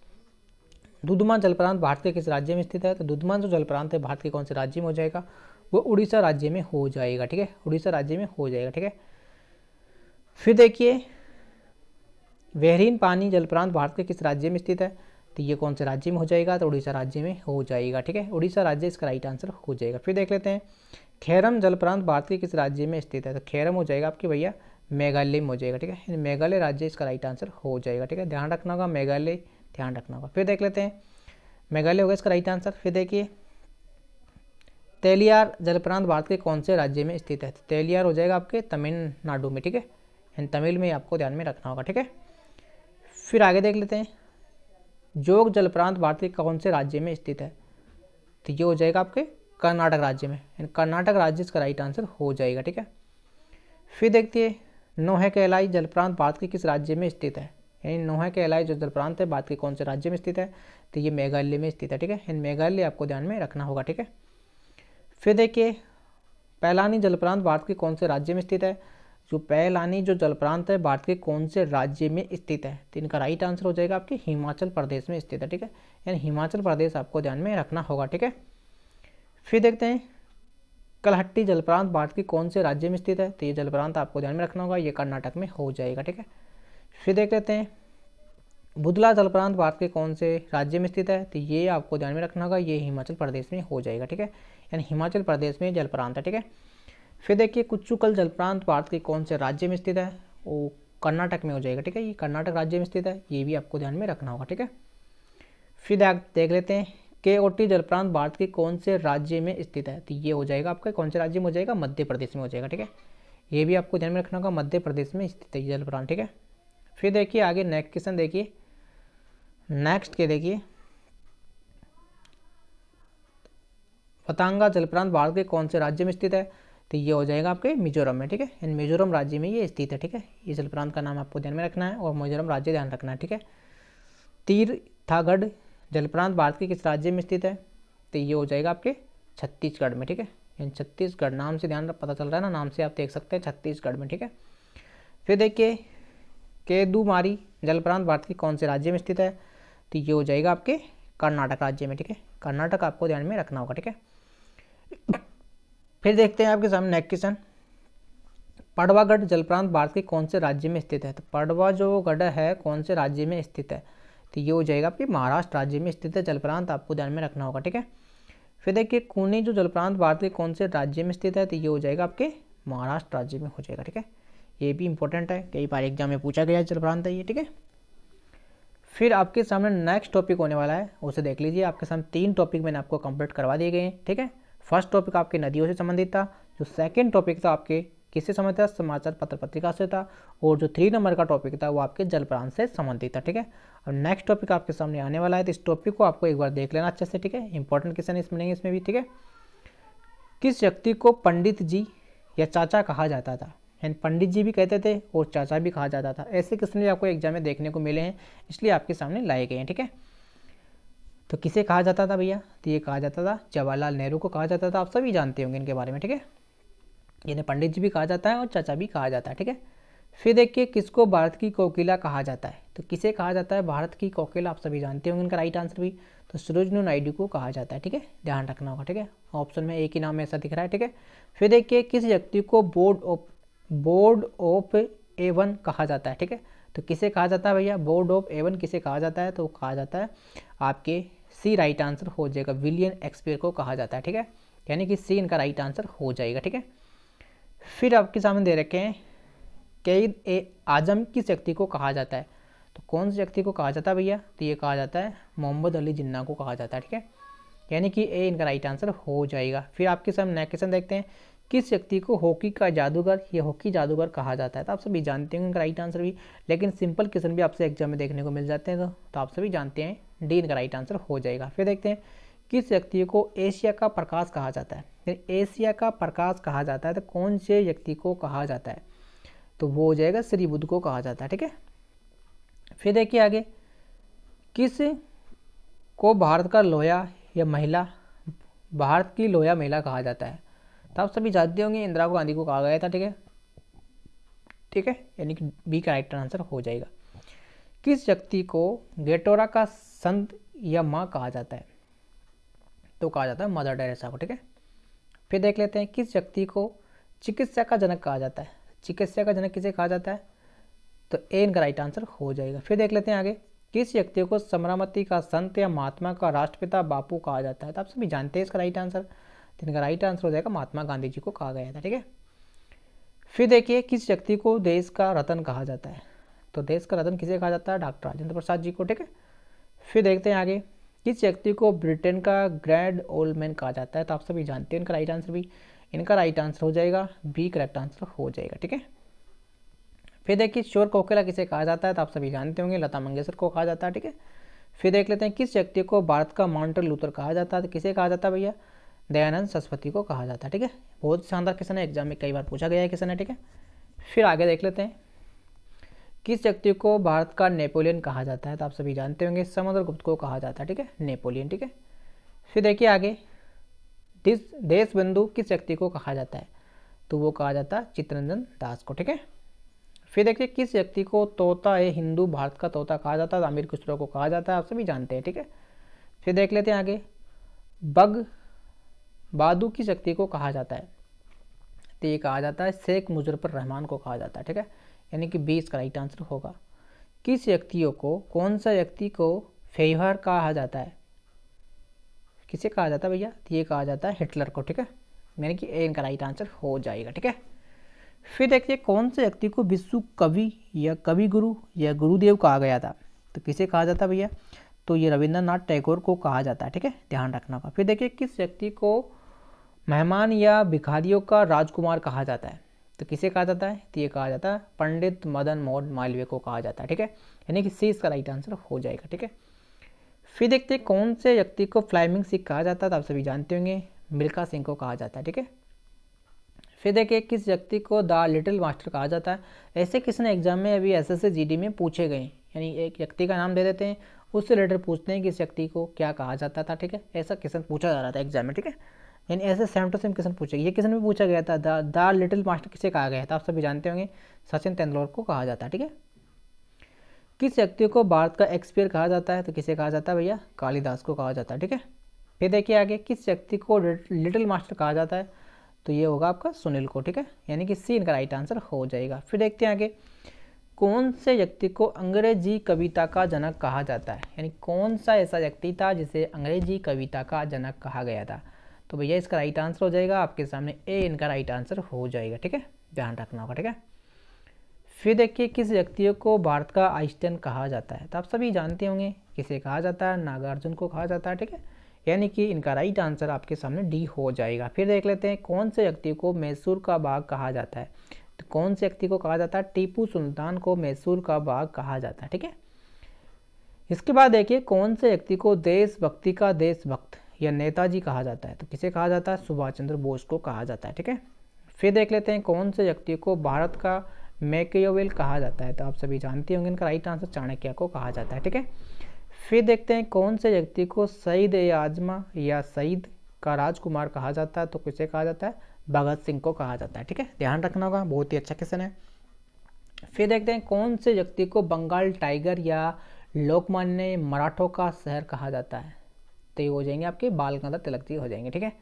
दुधमान जलप्रांत भारत के किस राज्य में स्थित है तो दुधमान जो जलप्रांत है भारत के कौन से राज्य में हो जाएगा वो उड़ीसा राज्य में हो जाएगा ठीक है उड़ीसा राज्य में हो जाएगा ठीक है फिर देखिए वेहरीन पानी जलप्रांत भारत के किस राज्य में स्थित है तो ये कौन से राज्य में हो जाएगा तो उड़ीसा राज्य में हो जाएगा ठीक है उड़ीसा राज्य इसका राइट आंसर हो जाएगा फिर देख लेते हैं खैरम जलप्रांत भारत के किस राज्य में स्थित है तो खैरम हो जाएगा आपके भैया मेघालय में हो जाएगा ठीक है मेघालय राज्य इसका राइट आंसर हो जाएगा ठीक है ध्यान रखना होगा मेघालय ध्यान रखना होगा फिर देख लेते हैं मेघालय होगा इसका राइट आंसर फिर देखिए तेलियार जलप्रांत भारत के कौन से राज्य में स्थित है तो तेलियार हो जाएगा आपके तमिलनाडु में ठीक है एंड तमिल में आपको ध्यान में रखना होगा ठीक है फिर आगे देख लेते हैं जोग जलप्रांत भारत के कौन से राज्य में स्थित है तो ये हो जाएगा आपके कर्नाटक राज्य में एंड कर्नाटक राज्य इसका राइट आंसर हो जाएगा ठीक है फिर देखते हैं नोहे कैलाई जलप्रांत भारत के किस राज्य में स्थित है यानी नोहे कैलाई जो जलप्रांत है भारत के कौन से राज्य में स्थित है तो ये मेघालय में स्थित है ठीक है इन मेघालय आपको ध्यान में रखना होगा ठीक है फिर देखिए पैलानी जलप्रांत भारत के कौन से राज्य में स्थित है जो पैलानी जो जलप्रांत है भारत के कौन से राज्य में स्थित है तो इनका राइट आंसर हो जाएगा आपके हिमाचल प्रदेश में स्थित है ठीक है यानी हिमाचल प्रदेश आपको ध्यान में रखना होगा ठीक है फिर देखते हैं कलहट्टी जलप्रांत भारत के कौन से राज्य में स्थित है तो ये जलप्रांत आपको ध्यान में रखना होगा ये कर्नाटक में हो जाएगा ठीक है फिर देख लेते हैं बुदला जलप्रांत भारत के कौन से राज्य में स्थित है तो ये आपको ध्यान में रखना होगा ये हिमाचल प्रदेश में हो जाएगा ठीक है यानी हिमाचल प्रदेश में जल प्रांत है ठीक है फिर देखिए कुचुकल जल प्रांत भारत के कौन से राज्य में स्थित है वो कर्नाटक में हो जाएगा ठीक है ये कर्नाटक राज्य में स्थित है ये भी आपको ध्यान में रखना होगा ठीक है फिर देख लेते हैं के ओ टी जलप्रांत भारत के कौन से राज्य में स्थित है तो ये हो जाएगा आपका कौन से राज्य में हो जाएगा मध्य प्रदेश में हो जाएगा ठीक है ये भी आपको ध्यान में रखना होगा मध्य प्रदेश में स्थित है ये जलप्रांत ठीक है फिर देखिए आगे नेक्स्ट क्वेश्चन देखिए नेक्स्ट के देखिए फतांगा जलप्रांत भारत के कौन से राज्य में स्थित है तो ये हो जाएगा आपके मिजोरम में ठीक है इन मिजोरम राज्य में ये स्थित है ठीक है ये जलप्रांत का नाम आपको ध्यान में रखना है और मिजोरम राज्य ध्यान रखना है ठीक है तीर थागढ़ जलप्रांत भारत के किस राज्य में स्थित है तो ये हो जाएगा आपके छत्तीसगढ़ में ठीक है इन छत्तीसगढ़ नाम से ध्यान पता चल रहा है ना नाम से आप देख सकते हैं छत्तीसगढ़ में ठीक है फिर देखिए केदुमारी जलप्रांत भारत के कौन से राज्य में स्थित है तो ये हो जाएगा आपके कर्नाटक राज्य में ठीक है कर्नाटक आपको ध्यान में रखना होगा ठीक है फिर देखते हैं आपके सामने नेक्स्ट क्वेश्चन पड़वा गढ़ जलप्रांत भारत के कौन से राज्य में स्थित है तो पड़वा जो गढ़ है कौन से राज्य में स्थित है तो ये हो जाएगा आपके महाराष्ट्र राज्य में स्थित है जलप्रांत आपको ध्यान में रखना होगा ठीक है फिर देखिए कुनी जो जलप्रांत भारत के कौन से राज्य में स्थित है तो ये हो जाएगा आपके महाराष्ट्र राज्य में हो जाएगा ठीक है ये भी इंपॉर्टेंट है कई बार एग्जाम में पूछा गया जलप्रांत है ये ठीक है फिर आपके सामने नेक्स्ट टॉपिक होने वाला है उसे देख लीजिए आपके सामने तीन टॉपिक मैंने आपको कंप्लीट करवा दिए गए हैं ठीक है फर्स्ट टॉपिक आपके नदियों से संबंधित था जो सेकेंड टॉपिक था आपके किससे संबंधित था समाचार पत्र पत्रिका से था और जो थ्री नंबर का टॉपिक था वो आपके जल प्राण से संबंधित था ठीक है अब नेक्स्ट टॉपिक आपके सामने आने वाला है तो इस टॉपिक को आपको एक बार देख लेना अच्छे से ठीक है इंपॉर्टेंट क्वेश्चन इसमें नहीं इसमें भी ठीक है किस व्यक्ति को पंडित जी या चाचा कहा जाता था यानी पंडित जी भी कहते थे और चाचा भी कहा जाता था ऐसे क्वेश्चन भी आपको एग्जाम में देखने को मिले हैं इसलिए आपके सामने लाए गए हैं ठीक है तो किसे कहा जाता था भैया तो ये कहा जाता था जवाहरलाल नेहरू को कहा जाता था आप सभी जानते होंगे इनके बारे में ठीक है इन्हें पंडित जी भी कहा जाता है और चाचा भी कहा जाता है ठीक है फिर देखिए किसको भारत की कोकिला कहा जाता है तो किसे कहा जाता है भारत की कोकिला आप सभी जानते होंगे इनका राइट आंसर भी तो सरोजनू नायडू को कहा जाता है ठीक है ध्यान रखना होगा ठीक है ऑप्शन में एक ही नाम ऐसा दिख रहा है ठीक है फिर देखिए किस व्यक्ति को board of board of A one कहा जाता है ठीक है तो किसे कहा जाता है भैया बोर्ड ऑफ एवन किसे कहा जाता है तो कहा जाता है आपके सी राइट आंसर हो जाएगा विलियन एक्सपियर को कहा जाता है ठीक है यानी कि सी इनका राइट आंसर हो जाएगा ठीक है फिर आपके सामने दे रखे हैं कैद ए आजम किस व्यक्ति को कहा जाता है तो कौन से व्यक्ति को कहा जाता है भैया तो ये कहा जाता है मोहम्मद अली जिन्ना को कहा जाता है ठीक है यानी कि ए इनका राइट आंसर हो जाएगा फिर आपके सामने नेक्स्ट क्वेश्चन देखते हैं किस व्यक्ति को हॉकी का जादूगर या हॉकी जादूगर कहा जाता है तो आप सभी जानते होंगे इनका राइट आंसर भी लेकिन सिंपल क्वेश्चन भी आपसे एग्जाम में देखने को मिल जाते हैं तो, तो आप सभी जानते हैं डी इनका राइट आंसर हो जाएगा फिर देखते हैं किस व्यक्ति को एशिया का प्रकाश कहा जाता है एशिया का प्रकाश कहा जाता है तो कौन से व्यक्ति को कहा जाता है तो वो हो जाएगा श्री बुद्ध को कहा जाता है ठीक है फिर देखिए आगे किस को भारत का लोया या महिला भारत की लोया महिला कहा जाता है तो आप सभी जानते होंगे इंदिरा गांधी को कहा गया था ठीक है ठीक है यानी कि बी का राइट आंसर हो जाएगा किस व्यक्ति को गेटोरा का संत या माँ कहा जाता है तो कहा जाता है मदर टेरेसा को ठीक है फिर देख लेते हैं किस व्यक्ति को चिकित्सा का जनक कहा जाता है चिकित्सा का जनक किसे कहा जाता है तो ए इनका राइट आंसर हो जाएगा फिर देख लेते हैं आगे किस व्यक्ति को समरामती का संत या महात्मा का राष्ट्रपिता बापू कहा जाता है तो आप सभी जानते हैं इसका राइट आंसर तो इनका राइट आंसर हो जाएगा महात्मा गांधी जी को कहा गया था ठीक है फिर देखिए किस व्यक्ति को देश का रतन कहा जाता है तो देश का रतन किसे कहा जाता है डॉक्टर राजेंद्र प्रसाद जी को ठीक है फिर देखते हैं आगे किस व्यक्ति को ब्रिटेन का ग्रैंड ओल्ड मैन कहा जाता है तो आप सभी जानते हैं इनका राइट आंसर भी इनका राइट आंसर हो जाएगा बी करेक्ट आंसर हो जाएगा ठीक है फिर देखिए शोर कोकेला किसे कहा जाता है तो आप सभी जानते होंगे लता मंगेशकर को कहा जाता है ठीक है फिर देख लेते हैं किस व्यक्ति को भारत का माउंटर लूथर कहा जाता है तो किसे कहा जाता है भैया दयानंद सरस्वती को कहा जाता है ठीक है बहुत शानदार क्वेश्चन है एग्जाम में कई बार पूछा गया है क्वेश्चन है ठीक है फिर आगे देख लेते हैं किस व्यक्ति को भारत का नेपोलियन कहा जाता है तो आप सभी जानते होंगे समुद्र गुप्त को कहा जाता है ठीक है नेपोलियन ठीक है फिर देखिए आगे दिस देश बंधु किस व्यक्ति को कहा जाता है तो वो कहा जाता है चित्रंजन दास को ठीक है फिर देखिए किस व्यक्ति को तोता ये हिंदू भारत का तोता कहा जाता है आमिर खुसरो को कहा जाता है आप सभी जानते हैं ठीक है फिर देख लेते हैं आगे बग बादू किस व्यक्ति को कहा जाता है तो ये कहा जाता है शेख मुजफ्फर रहमान को कहा जाता है ठीक है यानी कि बी का राइट आंसर होगा किस व्यक्तियों को कौन सा व्यक्ति को फेवर कहा जाता है किसे कहा जाता है भैया ये कहा जाता है हिटलर को ठीक है यानी कि ए इनका राइट आंसर हो जाएगा ठीक है फिर देखिए कौन से व्यक्ति को विश्व कवि या कवि गुरु या गुरुदेव कहा गया था तो किसे कहा जाता भैया तो ये रविंद्रनाथ टैगोर को कहा जाता है ठीक है ध्यान रखना होगा फिर देखिए किस व्यक्ति को मेहमान या भिखारियों का राजकुमार कहा जाता है तो किसे कहा जाता है तो ये कहा जाता है पंडित मदन मोहन मालवीय को कहा जाता है ठीक है यानी कि सी इसका राइट आंसर हो जाएगा ठीक है फिर देखते हैं कौन से व्यक्ति को फ्लाइमिंग सिख कहा जाता है तो आप सभी जानते होंगे मिल्खा सिंह को कहा जाता है ठीक है फिर देखिए किस व्यक्ति को द लिटिल मास्टर कहा जाता है ऐसे किसने एग्जाम में अभी एस एस में पूछे गए यानी एक व्यक्ति का नाम दे देते हैं उससे रिलेटेड पूछते हैं कि इस व्यक्ति को क्या कहा जाता था ठीक है ऐसा क्वेश्चन पूछा जा रहा था एग्जाम में ठीक है यानी ऐसे सेम टू सेम क्वेश्चन पूछे ये क्वेश्चन भी पूछा गया था द लिटिल मास्टर किसे कहा गया था आप सभी जानते होंगे सचिन तेंदुलकर को कहा जाता है ठीक है किस व्यक्ति को भारत का एक्सपियर कहा जाता है तो किसे कहा जाता है भैया कालिदास को कहा जाता है ठीक है फिर देखिए आगे किस व्यक्ति को लिटिल मास्टर कहा जाता है तो ये होगा आपका सुनील को ठीक है यानी कि सी इनका राइट आंसर हो जाएगा फिर देखते हैं आगे कौन से व्यक्ति को अंग्रेजी कविता का जनक कहा जाता है यानी कौन सा ऐसा व्यक्ति था जिसे अंग्रेजी कविता का जनक कहा गया था तो भैया इसका राइट आंसर हो जाएगा आपके सामने ए इनका राइट आंसर हो जाएगा ठीक है ध्यान रखना होगा ठीक है फिर देखिए किस व्यक्ति को भारत का आइस्टन कहा जाता है तो आप सभी जानते होंगे किसे कहा जाता है नागार्जुन को कहा जाता है ठीक है यानी कि इनका राइट आंसर आपके सामने डी हो जाएगा फिर देख लेते हैं कौन से व्यक्ति को मैसूर का बाग कहा जाता है तो कौन से व्यक्ति को कहा जाता है टीपू सुल्तान को मैसूर का बाग कहा जाता है ठीक है इसके बाद देखिए कौन से व्यक्ति को देशभक्ति का देशभक्त या नेताजी कहा जाता है तो किसे कहा जाता है सुभाष चंद्र बोस को कहा जाता है ठीक है फिर देख लेते हैं कौन से व्यक्ति को भारत का मैकेवेल कहा जाता है तो आप सभी जानते होंगे इनका राइट आंसर चाणक्य को कहा जाता है ठीक है फिर देखते हैं कौन से व्यक्ति को सईद ए आजमा या सईद का राजकुमार कहा जाता है तो किसे कहा जाता है भगत सिंह को कहा जाता है ठीक है ध्यान रखना होगा बहुत ही अच्छा क्वेश्चन है फिर देखते हैं कौन से व्यक्ति को बंगाल टाइगर या लोकमान्य मराठों का शहर कहा जाता है तो ये हो जाएंगे आपके बाल कांधा तिलक जी हो जाएंगे ठीक है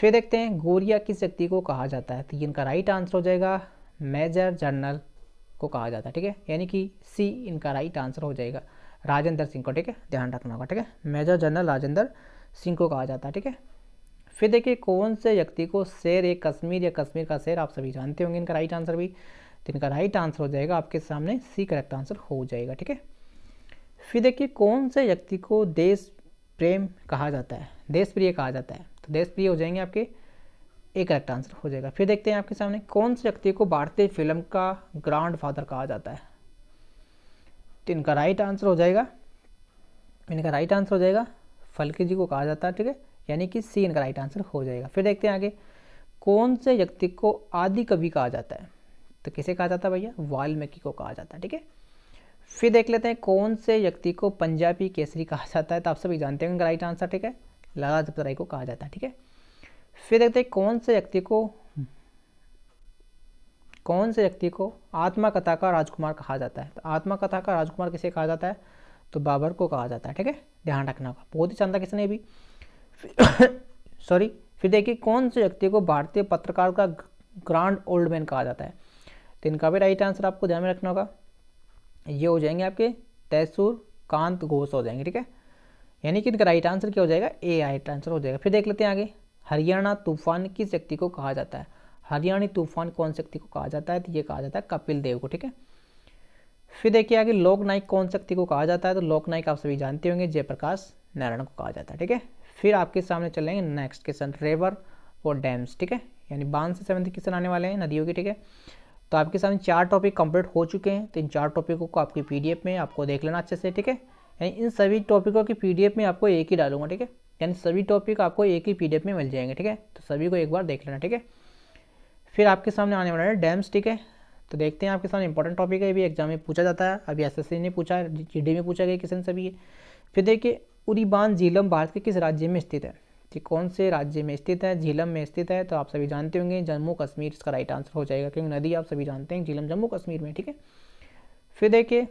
फिर देखते हैं गोरिया किस व्यक्ति को कहा जाता है तो इनका राइट आंसर हो जाएगा मेजर जनरल को कहा जाता है ठीक है यानी कि सी इनका राइट आंसर हो जाएगा राजेंद्र सिंह को ठीक है ध्यान रखना होगा ठीक है मेजर जनरल राजेंद्र सिंह को कहा जाता है ठीक है फिर देखिए कौन से व्यक्ति को शेर एक कश्मीर या कश्मीर का शेर आप सभी जानते होंगे इनका राइट आंसर भी तो इनका राइट आंसर हो जाएगा आपके सामने सी करेक्ट आंसर हो जाएगा ठीक है फिर देखिए कौन से व्यक्ति को देश प्रेम कहा जाता है देश प्रिय कहा जाता है तो देश प्रिय हो जाएंगे आपके एक करेक्ट आंसर हो जाएगा फिर देखते हैं आपके सामने कौन से व्यक्ति को भारतीय फिल्म का ग्रांड फादर कहा जाता है तो इनका राइट आंसर हो जाएगा इनका राइट आंसर हो जाएगा फलके जी को कहा जाता है ठीक है यानी कि सी इनका राइट आंसर हो जाएगा फिर देखते हैं आगे कौन से व्यक्ति को आदि कवि कहा जाता है तो किसे कहा जाता है भैया वाल्मीकि को कहा जाता है ठीक है फिर देख लेते हैं कौन से व्यक्ति को पंजाबी केसरी कहा जाता है तो आप सभी जानते हैं राइट आंसर ठीक है लाला लाजपत राय को कहा जाता है ठीक है फिर देखते हैं कौन से व्यक्ति को कौन से व्यक्ति को आत्मकथा का राजकुमार कहा जाता है तो आत्मकथा का राजकुमार किसे कहा जाता है तो बाबर को कहा जाता है ठीक है ध्यान रखना होगा बहुत ही चंदा किसने भी सॉरी फिर देखिए कौन से व्यक्ति को भारतीय पत्रकार का ग्रांड ओल्ड मैन कहा जाता है तो इनका भी राइट आंसर आपको ध्यान में रखना होगा ये हो जाएंगे आपके तैसुर कांत घोष हो जाएंगे ठीक है यानी कि इनका राइट आंसर क्या हो जाएगा ए राइट आंसर हो जाएगा फिर देख लेते हैं आगे हरियाणा तूफान किस शक्ति को कहा जाता है हरियाणी तूफान कौन शक्ति को कहा जाता है तो ये कहा जाता है कपिल देव को ठीक है फिर देखिए आगे लोकनायक कौन शक्ति को कहा जाता है तो लोकनायक आप सभी जानते होंगे जयप्रकाश नारायण को कहा जाता है ठीक है फिर आपके सामने चलेंगे नेक्स्ट क्वेश्चन रेवर और डैम्स ठीक है यानी बांध से संबंधित क्वेश्चन आने वाले हैं नदियों के ठीक है तो आपके सामने चार टॉपिक कंप्लीट हो चुके हैं तो इन चार टॉपिकों को आपकी पीडीएफ में आपको देख लेना अच्छे से ठीक है यानी इन सभी टॉपिकों की पीडीएफ में आपको एक ही डालूंगा ठीक है यानी सभी टॉपिक आपको एक ही पीडीएफ में मिल जाएंगे ठीक है तो सभी को एक बार देख लेना ठीक है फिर आपके सामने आने वाला है डैम्स ठीक है तो देखते हैं आपके सामने इंपॉर्टेंट टॉपिक है अभी एग्जाम में पूछा जाता है अभी सी ने पूछा डी में पूछा गया किसान सभी फिर देखिए उरीबान झीलम भारत के किस राज्य में स्थित है जी कौन से राज्य में स्थित है झीलम में स्थित है तो आप सभी जानते होंगे जम्मू कश्मीर इसका राइट आंसर हो जाएगा क्योंकि नदी आप सभी जानते हैं झीलम जम्मू कश्मीर में ठीक है फिर देखिए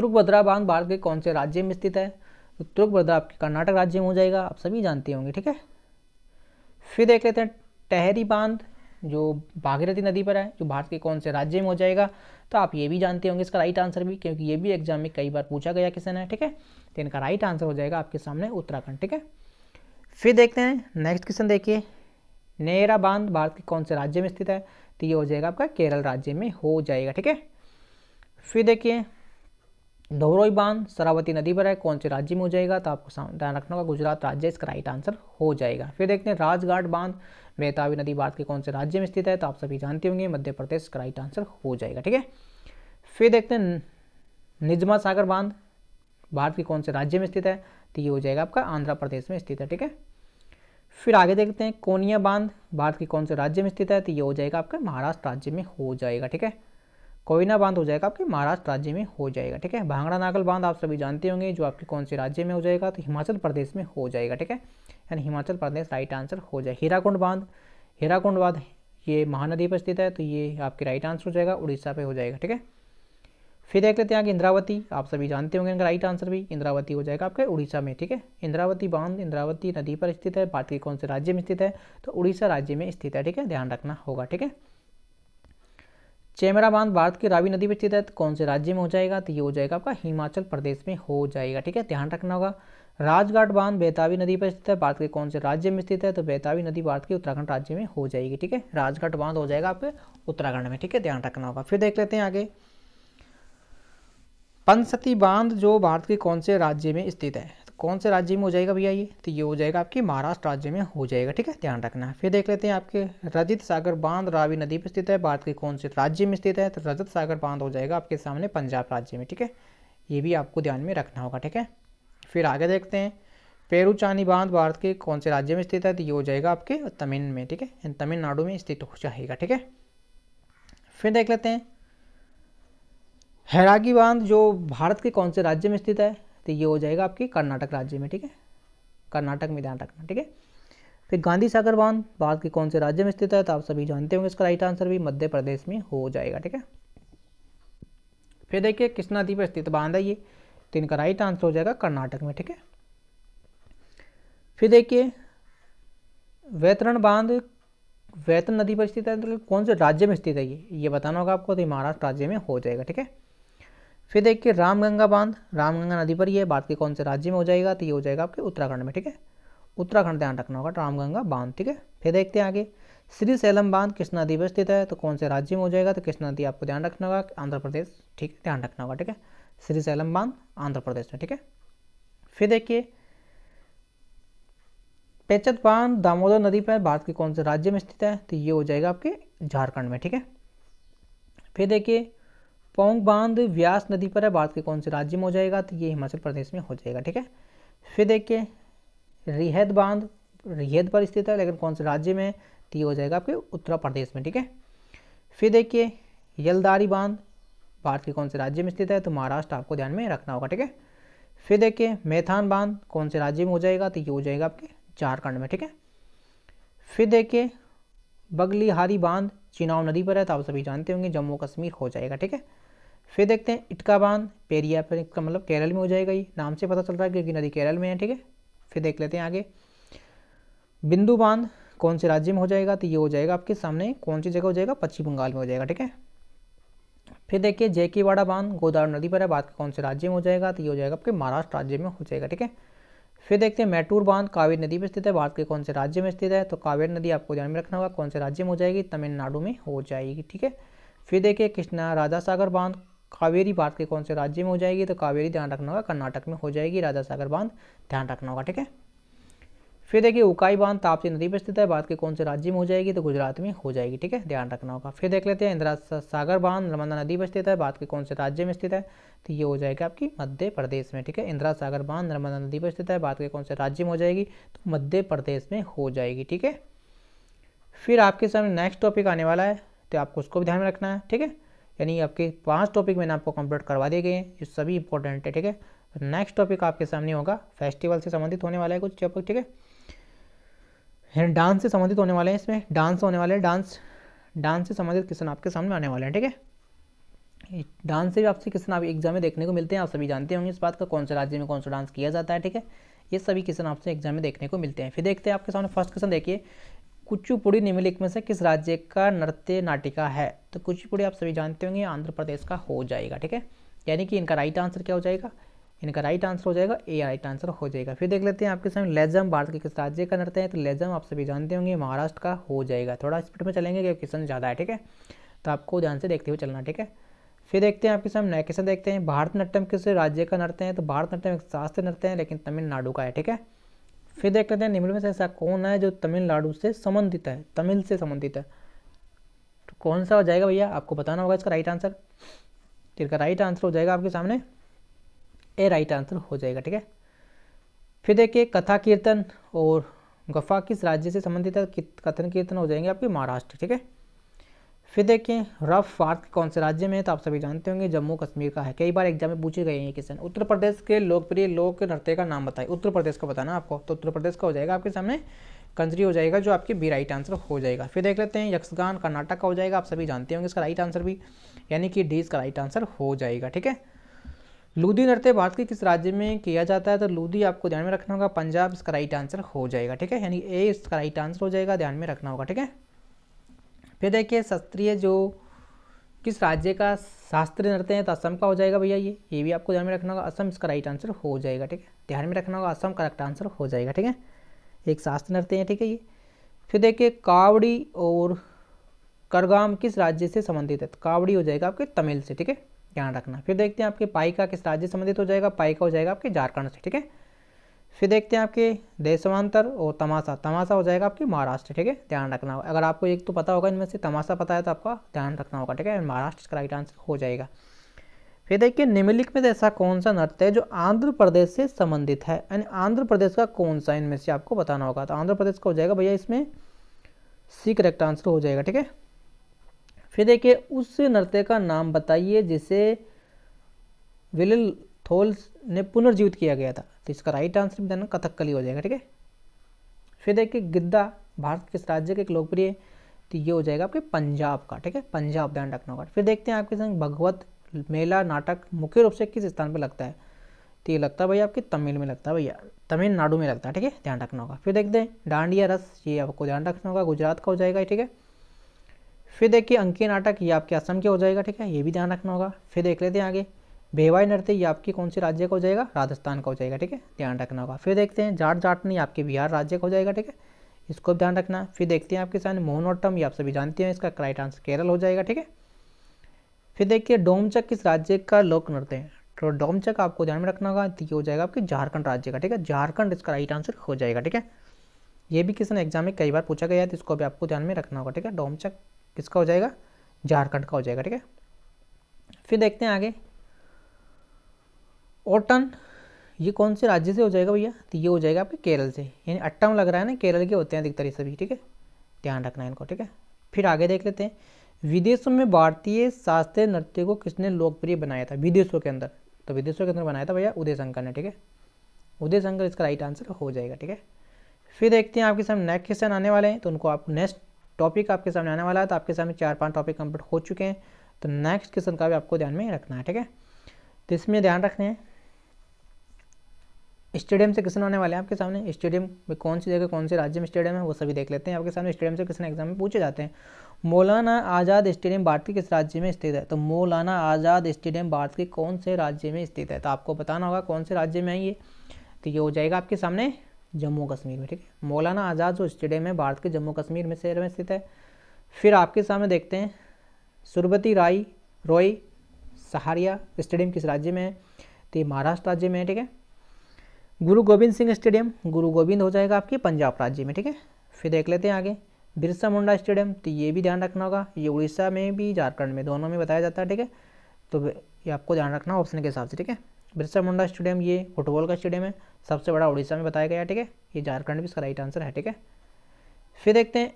भद्रा बांध भारत के कौन से राज्य में स्थित है तो तुर्कभद्रा आपके कर्नाटक राज्य में हो जाएगा आप सभी जानते होंगे ठीक है फिर देख लेते हैं टहरी बांध जो भागीरथी नदी पर है जो भारत के कौन से राज्य में हो जाएगा तो आप ये भी जानते होंगे इसका राइट आंसर भी क्योंकि ये भी एग्जाम में कई बार पूछा गया किसी ने ठीक है तो इनका राइट आंसर हो जाएगा आपके सामने उत्तराखंड ठीक है फिर देखते हैं नेक्स्ट क्वेश्चन देखिए नेरा बांध भारत के कौन से राज्य में स्थित है तो ये हो जाएगा आपका केरल राज्य में हो जाएगा ठीक है फिर देखिए धोरोई बांध सरावती नदी पर है कौन से राज्य में हो जाएगा तो आपको ध्यान रखना होगा गुजरात राज्य इसका राइट आंसर हो जाएगा फिर देखते हैं राजघाट बांध बेतावी नदी भारत के कौन से राज्य में स्थित है तो आप सभी जानते होंगे मध्य प्रदेश का राइट आंसर हो जाएगा ठीक है फिर देखते हैं निजमा सागर बांध भारत के कौन से राज्य में स्थित है तो ये हो जाएगा आपका आंध्र प्रदेश में स्थित है ठीक है फिर आगे देखते हैं कोनिया बांध भारत के कौन से राज्य में स्थित है तो ये हो जाएगा आपका महाराष्ट्र राज्य में हो जाएगा ठीक है कोयना बांध हो जाएगा आपके महाराष्ट्र राज्य में हो जाएगा ठीक है भांगड़ा नागल बांध आप सभी जानते होंगे जो आपके कौन से राज्य में हो जाएगा तो हिमाचल प्रदेश में हो जाएगा ठीक है यानी हिमाचल प्रदेश राइट आंसर हो जाए हीराकुंड बांध हीराकुंड बांध ये महानदी पर स्थित है तो ये आपके राइट आंसर हो जाएगा उड़ीसा पे हो जाएगा ठीक है फिर देख लेते हैं आगे इंद्रावती आप सभी जानते होंगे इनका राइट आंसर भी इंद्रावती हो जाएगा आपके उड़ीसा में ठीक है इंद्रावती बांध इंद्रावती नदी पर स्थित है भारत के कौन से राज्य में स्थित है तो उड़ीसा राज्य में स्थित है ठीक है ध्यान रखना होगा ठीक है चेमरा बांध भारत की रावी नदी पर स्थित है तो कौन से राज्य में हो जाएगा तो ये हो जाएगा आपका हिमाचल प्रदेश में हो जाएगा ठीक है ध्यान रखना होगा राजघाट बांध बेतावी नदी पर स्थित है भारत के कौन से राज्य में स्थित है तो बेतावी नदी भारत के उत्तराखंड राज्य में हो जाएगी ठीक है राजघाट बांध हो जाएगा आपके उत्तराखंड में ठीक है ध्यान रखना होगा फिर देख लेते हैं आगे पंचसती बांध जो भारत के कौन से राज्य में स्थित है तो कौन से राज्य में हो जाएगा भैया ये तो ये हो जाएगा आपकी महाराष्ट्र राज्य में हो जाएगा ठीक है ध्यान रखना फिर देख लेते हैं आपके रजत सागर बांध रावी नदी पर स्थित है भारत के कौन से राज्य में स्थित है तो रजत सागर बांध हो जाएगा आपके सामने पंजाब राज्य में ठीक है ये भी आपको ध्यान में रखना होगा ठीक है फिर आगे देखते हैं पेरूचानी बांध भारत के कौन से राज्य में स्थित है तो ये हो जाएगा आपके तमिल में ठीक है तमिलनाडु में स्थित हो जाएगा ठीक है फिर देख लेते हैं हैरागी बांध जो भारत के कौन से राज्य में स्थित है तो ये हो जाएगा आपकी कर्नाटक राज्य में ठीक है कर्नाटक में ध्यान रखना ठीक है फिर तो गांधी सागर बांध भारत के कौन से राज्य में स्थित है तो आप सभी जानते होंगे इसका राइट आंसर भी मध्य प्रदेश में हो जाएगा ठीक है फिर देखिए किस नदी पर स्थित बांध है ये तो इनका राइट आंसर हो जाएगा कर्नाटक में ठीक है फिर देखिए वैतरण बांध वैतन नदी पर स्थित है तो कौन से राज्य में स्थित है ये ये बताना होगा आपको तो महाराष्ट्र राज्य में हो जाएगा ठीक है फिर देखिए रामगंगा बांध रामगंगा नदी पर यह भारत के कौन से राज्य में हो जाएगा तो ये हो जाएगा आपके उत्तराखंड में ठीक है उत्तराखंड ध्यान रखना होगा रामगंगा बांध ठीक है फिर देखते हैं आगे श्री सैलम बांध किस नदी पर स्थित है तो कौन से राज्य में हो जाएगा तो किस नदी आपको ध्यान रखना होगा आंध्र प्रदेश ठीक है ध्यान रखना होगा ठीक है श्री सैलम बांध आंध्र प्रदेश में ठीक है फिर देखिए पेचत बांध दामोदर नदी पर भारत के कौन से राज्य में स्थित है तो ये हो जाएगा आपके झारखंड में ठीक है फिर देखिए पोंग बांध व्यास नदी पर है भारत के कौन से राज्य में हो जाएगा तो ये हिमाचल प्रदेश में हो जाएगा ठीक है फिर देखिए रिहद बांध रिहद पर स्थित है लेकिन कौन से राज्य में है तो ये हो जाएगा आपके उत्तर प्रदेश में ठीक है फिर देखिए यलदारी बांध भारत के कौन से राज्य में स्थित है तो महाराष्ट्र आपको ध्यान में रखना होगा ठीक है फिर देखिए मैथान बांध कौन से राज्य में हो जाएगा तो ये हो जाएगा आपके झारखंड में ठीक है फिर देखिए बगलीहारी बांध चिनाव नदी पर है तो आप सभी जानते होंगे जम्मू कश्मीर हो जाएगा ठीक है फिर देखते हैं इटका बांध पेरिया पर इसका मतलब केरल में हो जाएगा ये नाम से पता चल रहा है क्योंकि नदी केरल में है ठीक है फिर देख लेते हैं आगे बिंदु बांध कौन से राज्य में हो जाएगा तो ये हो जाएगा आपके सामने कौन सी जगह हो जाएगा पश्चिम बंगाल में हो जाएगा ठीक है फिर देखिए जैकीवाड़ा बांध गोदावरी नदी पर है बात कौन से राज्य में हो जाएगा तो ये हो जाएगा आपके महाराष्ट्र राज्य में हो जाएगा ठीक है फिर देखते हैं मैटूर बांध कावेरी नदी पर स्थित है भारत के कौन से राज्य में स्थित है तो कावेरी नदी आपको ध्यान में रखना होगा कौन से राज्य में हो जाएगी तमिलनाडु में हो जाएगी ठीक है फिर देखिए कृष्णा राजा सागर बांध कावेरी भारत के कौन से राज्य में हो जाएगी तो कावेरी ध्यान रखना होगा कर्नाटक में हो जाएगी राजा सागर बांध ध्यान रखना होगा ठीक है फिर देखिए उकाई बांध तापसी नदी पर स्थित है भारत के कौन से राज्य में हो जाएगी तो गुजरात में हो जाएगी ठीक है ध्यान रखना होगा फिर देख लेते हैं इंदिरा सागर बांध नर्मदा नदी पर स्थित है भारत के कौन से राज्य में स्थित है तो ये हो जाएगा आपकी मध्य प्रदेश में ठीक है इंदिरा सागर बांध नर्मदा नदी पर स्थित है भारत के कौन से राज्य में हो जाएगी तो मध्य प्रदेश में हो जाएगी ठीक है फिर आपके सामने नेक्स्ट टॉपिक आने वाला है तो आपको उसको भी ध्यान में रखना है ठीक है यानी आपके पांच टॉपिक मैंने आपको कंप्लीट करवा दिए गए हैं जो सभी इंपॉर्टेंट है ठीक है नेक्स्ट टॉपिक आपके सामने होगा फेस्टिवल से संबंधित होने वाला है कुछ टॉपिक ठीक है डांस से संबंधित होने वाले हैं इसमें डांस होने वाले हैं डांस डांस से संबंधित क्वेश्चन आपके सामने आने वाले हैं ठीक है डांस से भी आपसे क्वेश्चन आप एग्जाम में देखने को मिलते हैं आप सभी जानते होंगे इस बात का कौन से राज्य में कौन सा डांस किया जाता है ठीक है ये सभी क्वेश्चन आपसे एग्जाम में देखने को मिलते हैं फिर देखते हैं आपके सामने फर्स्ट क्वेश्चन देखिए कुचुपुड़ी निम्नलिखित में से किस राज्य का नृत्य नाटिका है तो कुचुपुड़ी आप सभी जानते होंगे आंध्र प्रदेश का हो जाएगा ठीक है यानी कि इनका राइट आंसर क्या हो जाएगा इनका राइट आंसर हो जाएगा ए राइट आंसर हो जाएगा फिर देख लेते हैं आपके सामने लेजम भारत के किस राज्य का नृत्य है तो लेजम आप सभी जानते होंगे महाराष्ट्र का हो जाएगा थोड़ा स्पीड में चलेंगे क्योंकि क्वेश्चन ज़्यादा है ठीक है तो आपको ध्यान से देखते हुए चलना ठीक है फिर देखते हैं आपके सामने नए क्वेश्चन देखते हैं नाट्यम किस राज्य का नृत्य है तो भारतनाट्यम एक शास्त्रीय नृत्य है लेकिन तमिलनाडु का है ठीक है फिर देख लेते हैं निम्न में से ऐसा कौन है जो तमिलनाडु से संबंधित है तमिल से संबंधित है तो कौन सा हो जाएगा भैया आपको बताना होगा इसका राइट आंसर इसका राइट आंसर हो जाएगा आपके सामने ए राइट आंसर हो जाएगा ठीक है फिर देखिए कथा कीर्तन और गफा किस राज्य से संबंधित है कथन कीर्तन हो जाएंगे आपके महाराष्ट्र ठीक है फिर देखें रफ वार्थ कौन से राज्य में है तो आप सभी जानते होंगे जम्मू कश्मीर का है कई बार एग्जाम में पूछे गए हैं क्वेश्चन उत्तर प्रदेश के लोकप्रिय लोक नृत्य का नाम बताएं उत्तर प्रदेश का बताना आपको तो उत्तर प्रदेश का हो जाएगा आपके सामने कंजरी हो जाएगा जो आपकी बी राइट आंसर हो जाएगा फिर देख लेते हैं यक्षगान कर्नाटक का हो जाएगा आप सभी जानते होंगे इसका राइट आंसर भी यानी कि डी इसका राइट आंसर हो जाएगा ठीक है लूदी नृत्य भारत के किस राज्य में किया जाता है तो लूदी आपको ध्यान में रखना होगा पंजाब इसका राइट आंसर हो जाएगा ठीक है यानी ए इसका राइट आंसर हो जाएगा ध्यान में रखना होगा ठीक है फिर देखिए शास्त्रीय जो किस राज्य का शास्त्रीय नृत्य है तो असम का हो जाएगा भैया ये ये भी आपको ध्यान में रखना होगा असम इसका राइट आंसर हो जाएगा ठीक है ध्यान में रखना होगा असम करेक्ट आंसर हो जाएगा ठीक है एक शास्त्रीय नृत्य है ठीक है ये फिर देखिए कावड़ी और करगाम किस राज्य से संबंधित है तो कावड़ी हो जाएगा आपके तमिल से ठीक है ध्यान रखना फिर देखते हैं आपके पाई का किस राज्य से संबंधित हो जाएगा पाई का हो जाएगा आपके झारखंड से ठीक है फिर देखते हैं आपके देशवांतर और तमाशा तमाशा हो जाएगा आपकी महाराष्ट्र ठीक है ध्यान रखना होगा अगर आपको एक तो पता होगा इनमें से तमाशा पता है तो आपका ध्यान रखना होगा ठीक है महाराष्ट्र का राइट आंसर हो जाएगा फिर देखिए निम्नलिखित में ऐसा कौन सा नृत्य है जो आंध्र प्रदेश से संबंधित है यानी आंध्र प्रदेश का कौन सा इनमें से आपको बताना होगा तो आंध्र प्रदेश का हो जाएगा भैया इसमें सी करेक्ट आंसर हो जाएगा ठीक है फिर देखिए उस नृत्य का नाम बताइए जिसे विलिल थोल्स ने पुनर्जीवित किया गया था तो इसका राइट आंसर भी देना कथकली हो जाएगा ठीक है फिर देखिए गिद्दा भारत किस राज्य के एक लोकप्रिय तो ये हो जाएगा आपके पंजाब का ठीक है पंजाब ध्यान रखना होगा फिर देखते हैं आपके संग भगवत मेला नाटक मुख्य रूप से किस स्थान पर लगता है तो ये लगता है भैया आपके तमिल में लगता है भैया तमिलनाडु में लगता है ठीक है ध्यान रखना होगा फिर देखते हैं डांडिया रस ये आपको ध्यान रखना होगा गुजरात का हो जाएगा ठीक है फिर देखिए अंकीय नाटक ये आपके असम के हो जाएगा ठीक है ये भी ध्यान रखना होगा फिर देख लेते हैं आगे भेवाई नृत्य ये आपके कौन से राज्य का हो जाएगा राजस्थान का हो जाएगा ठीक है ध्यान रखना होगा फिर देखते हैं जाट जाटनी आपके बिहार राज्य का हो जाएगा ठीक है इसको ध्यान रखना फिर देखते हैं आपके सामने मोहनोटम ये आप सभी जानते हैं इसका क्राइट आंसर केरल हो जाएगा ठीक है फिर देखिए डोमचक किस राज्य का लोक नृत्य है तो डोमचक आपको ध्यान में रखना होगा ये हो जाएगा आपके झारखंड राज्य का ठीक है झारखंड इसका राइट आंसर हो जाएगा ठीक है ये भी किसी ने एग्जाम में कई बार पूछा गया है तो इसको भी आपको ध्यान में रखना होगा ठीक है डोमचक किसका हो जाएगा झारखंड का हो जाएगा ठीक है फिर देखते हैं आगे ओटन ये कौन से राज्य से हो जाएगा भैया तो ये हो जाएगा आपके केरल से यानी अट्टम लग रहा है ना केरल के होते हैं अधिकतर ये सभी ठीक है ध्यान रखना है इनको ठीक है फिर आगे देख लेते हैं विदेशों में भारतीय शास्त्रीय नृत्य को किसने लोकप्रिय बनाया था विदेशों के अंदर तो विदेशों के अंदर बनाया था भैया उदय शंकर ने ठीक है उदय शंकर इसका राइट आंसर हो जाएगा ठीक है फिर देखते हैं आपके सामने नेक्स्ट क्वेश्चन आने वाले हैं तो उनको आप नेक्स्ट टॉपिक आपके सामने आने वाला है तो आपके सामने चार पांच टॉपिक कंप्लीट हो चुके हैं तो नेक्स्ट क्वेश्चन का भी आपको ध्यान में रखना है ठीक है तो इसमें ध्यान रखना है स्टेडियम से क्वेश्चन आने वाले हैं आपके सामने स्टेडियम में कौन सी जगह कौन से राज्य में स्टेडियम है वो सभी देख लेते हैं आपके सामने स्टेडियम से क्वेश्चन एग्जाम में पूछे जाते हैं मौलाना आज़ाद स्टेडियम भारत के किस राज्य में स्थित है तो मौलाना आज़ाद स्टेडियम भारत के कौन से राज्य में स्थित है तो आपको बताना होगा कौन से राज्य में है ये तो ये हो जाएगा आपके सामने जम्मू कश्मीर में ठीक है मौलाना आज़ाद जो स्टेडियम है भारत के जम्मू कश्मीर में शहर में स्थित है फिर आपके सामने देखते हैं सुरबती राय रॉय सहारिया स्टेडियम किस राज्य में है तो ये महाराष्ट्र राज्य में है ठीक है गुरु गोविंद सिंह स्टेडियम गुरु गोविंद हो जाएगा आपकी पंजाब राज्य में ठीक है फिर देख लेते हैं आगे बिरसा मुंडा स्टेडियम तो ये भी ध्यान रखना होगा ये उड़ीसा में भी झारखंड में दोनों में बताया जाता है ठीक है तो ये आपको ध्यान रखना ऑप्शन के हिसाब से ठीक है बिरसा मुंडा स्टेडियम ये फुटबॉल का स्टेडियम है सबसे बड़ा उड़ीसा में बताया गया ठीक है ये झारखंड भी इसका राइट आंसर है ठीक है फिर देखते हैं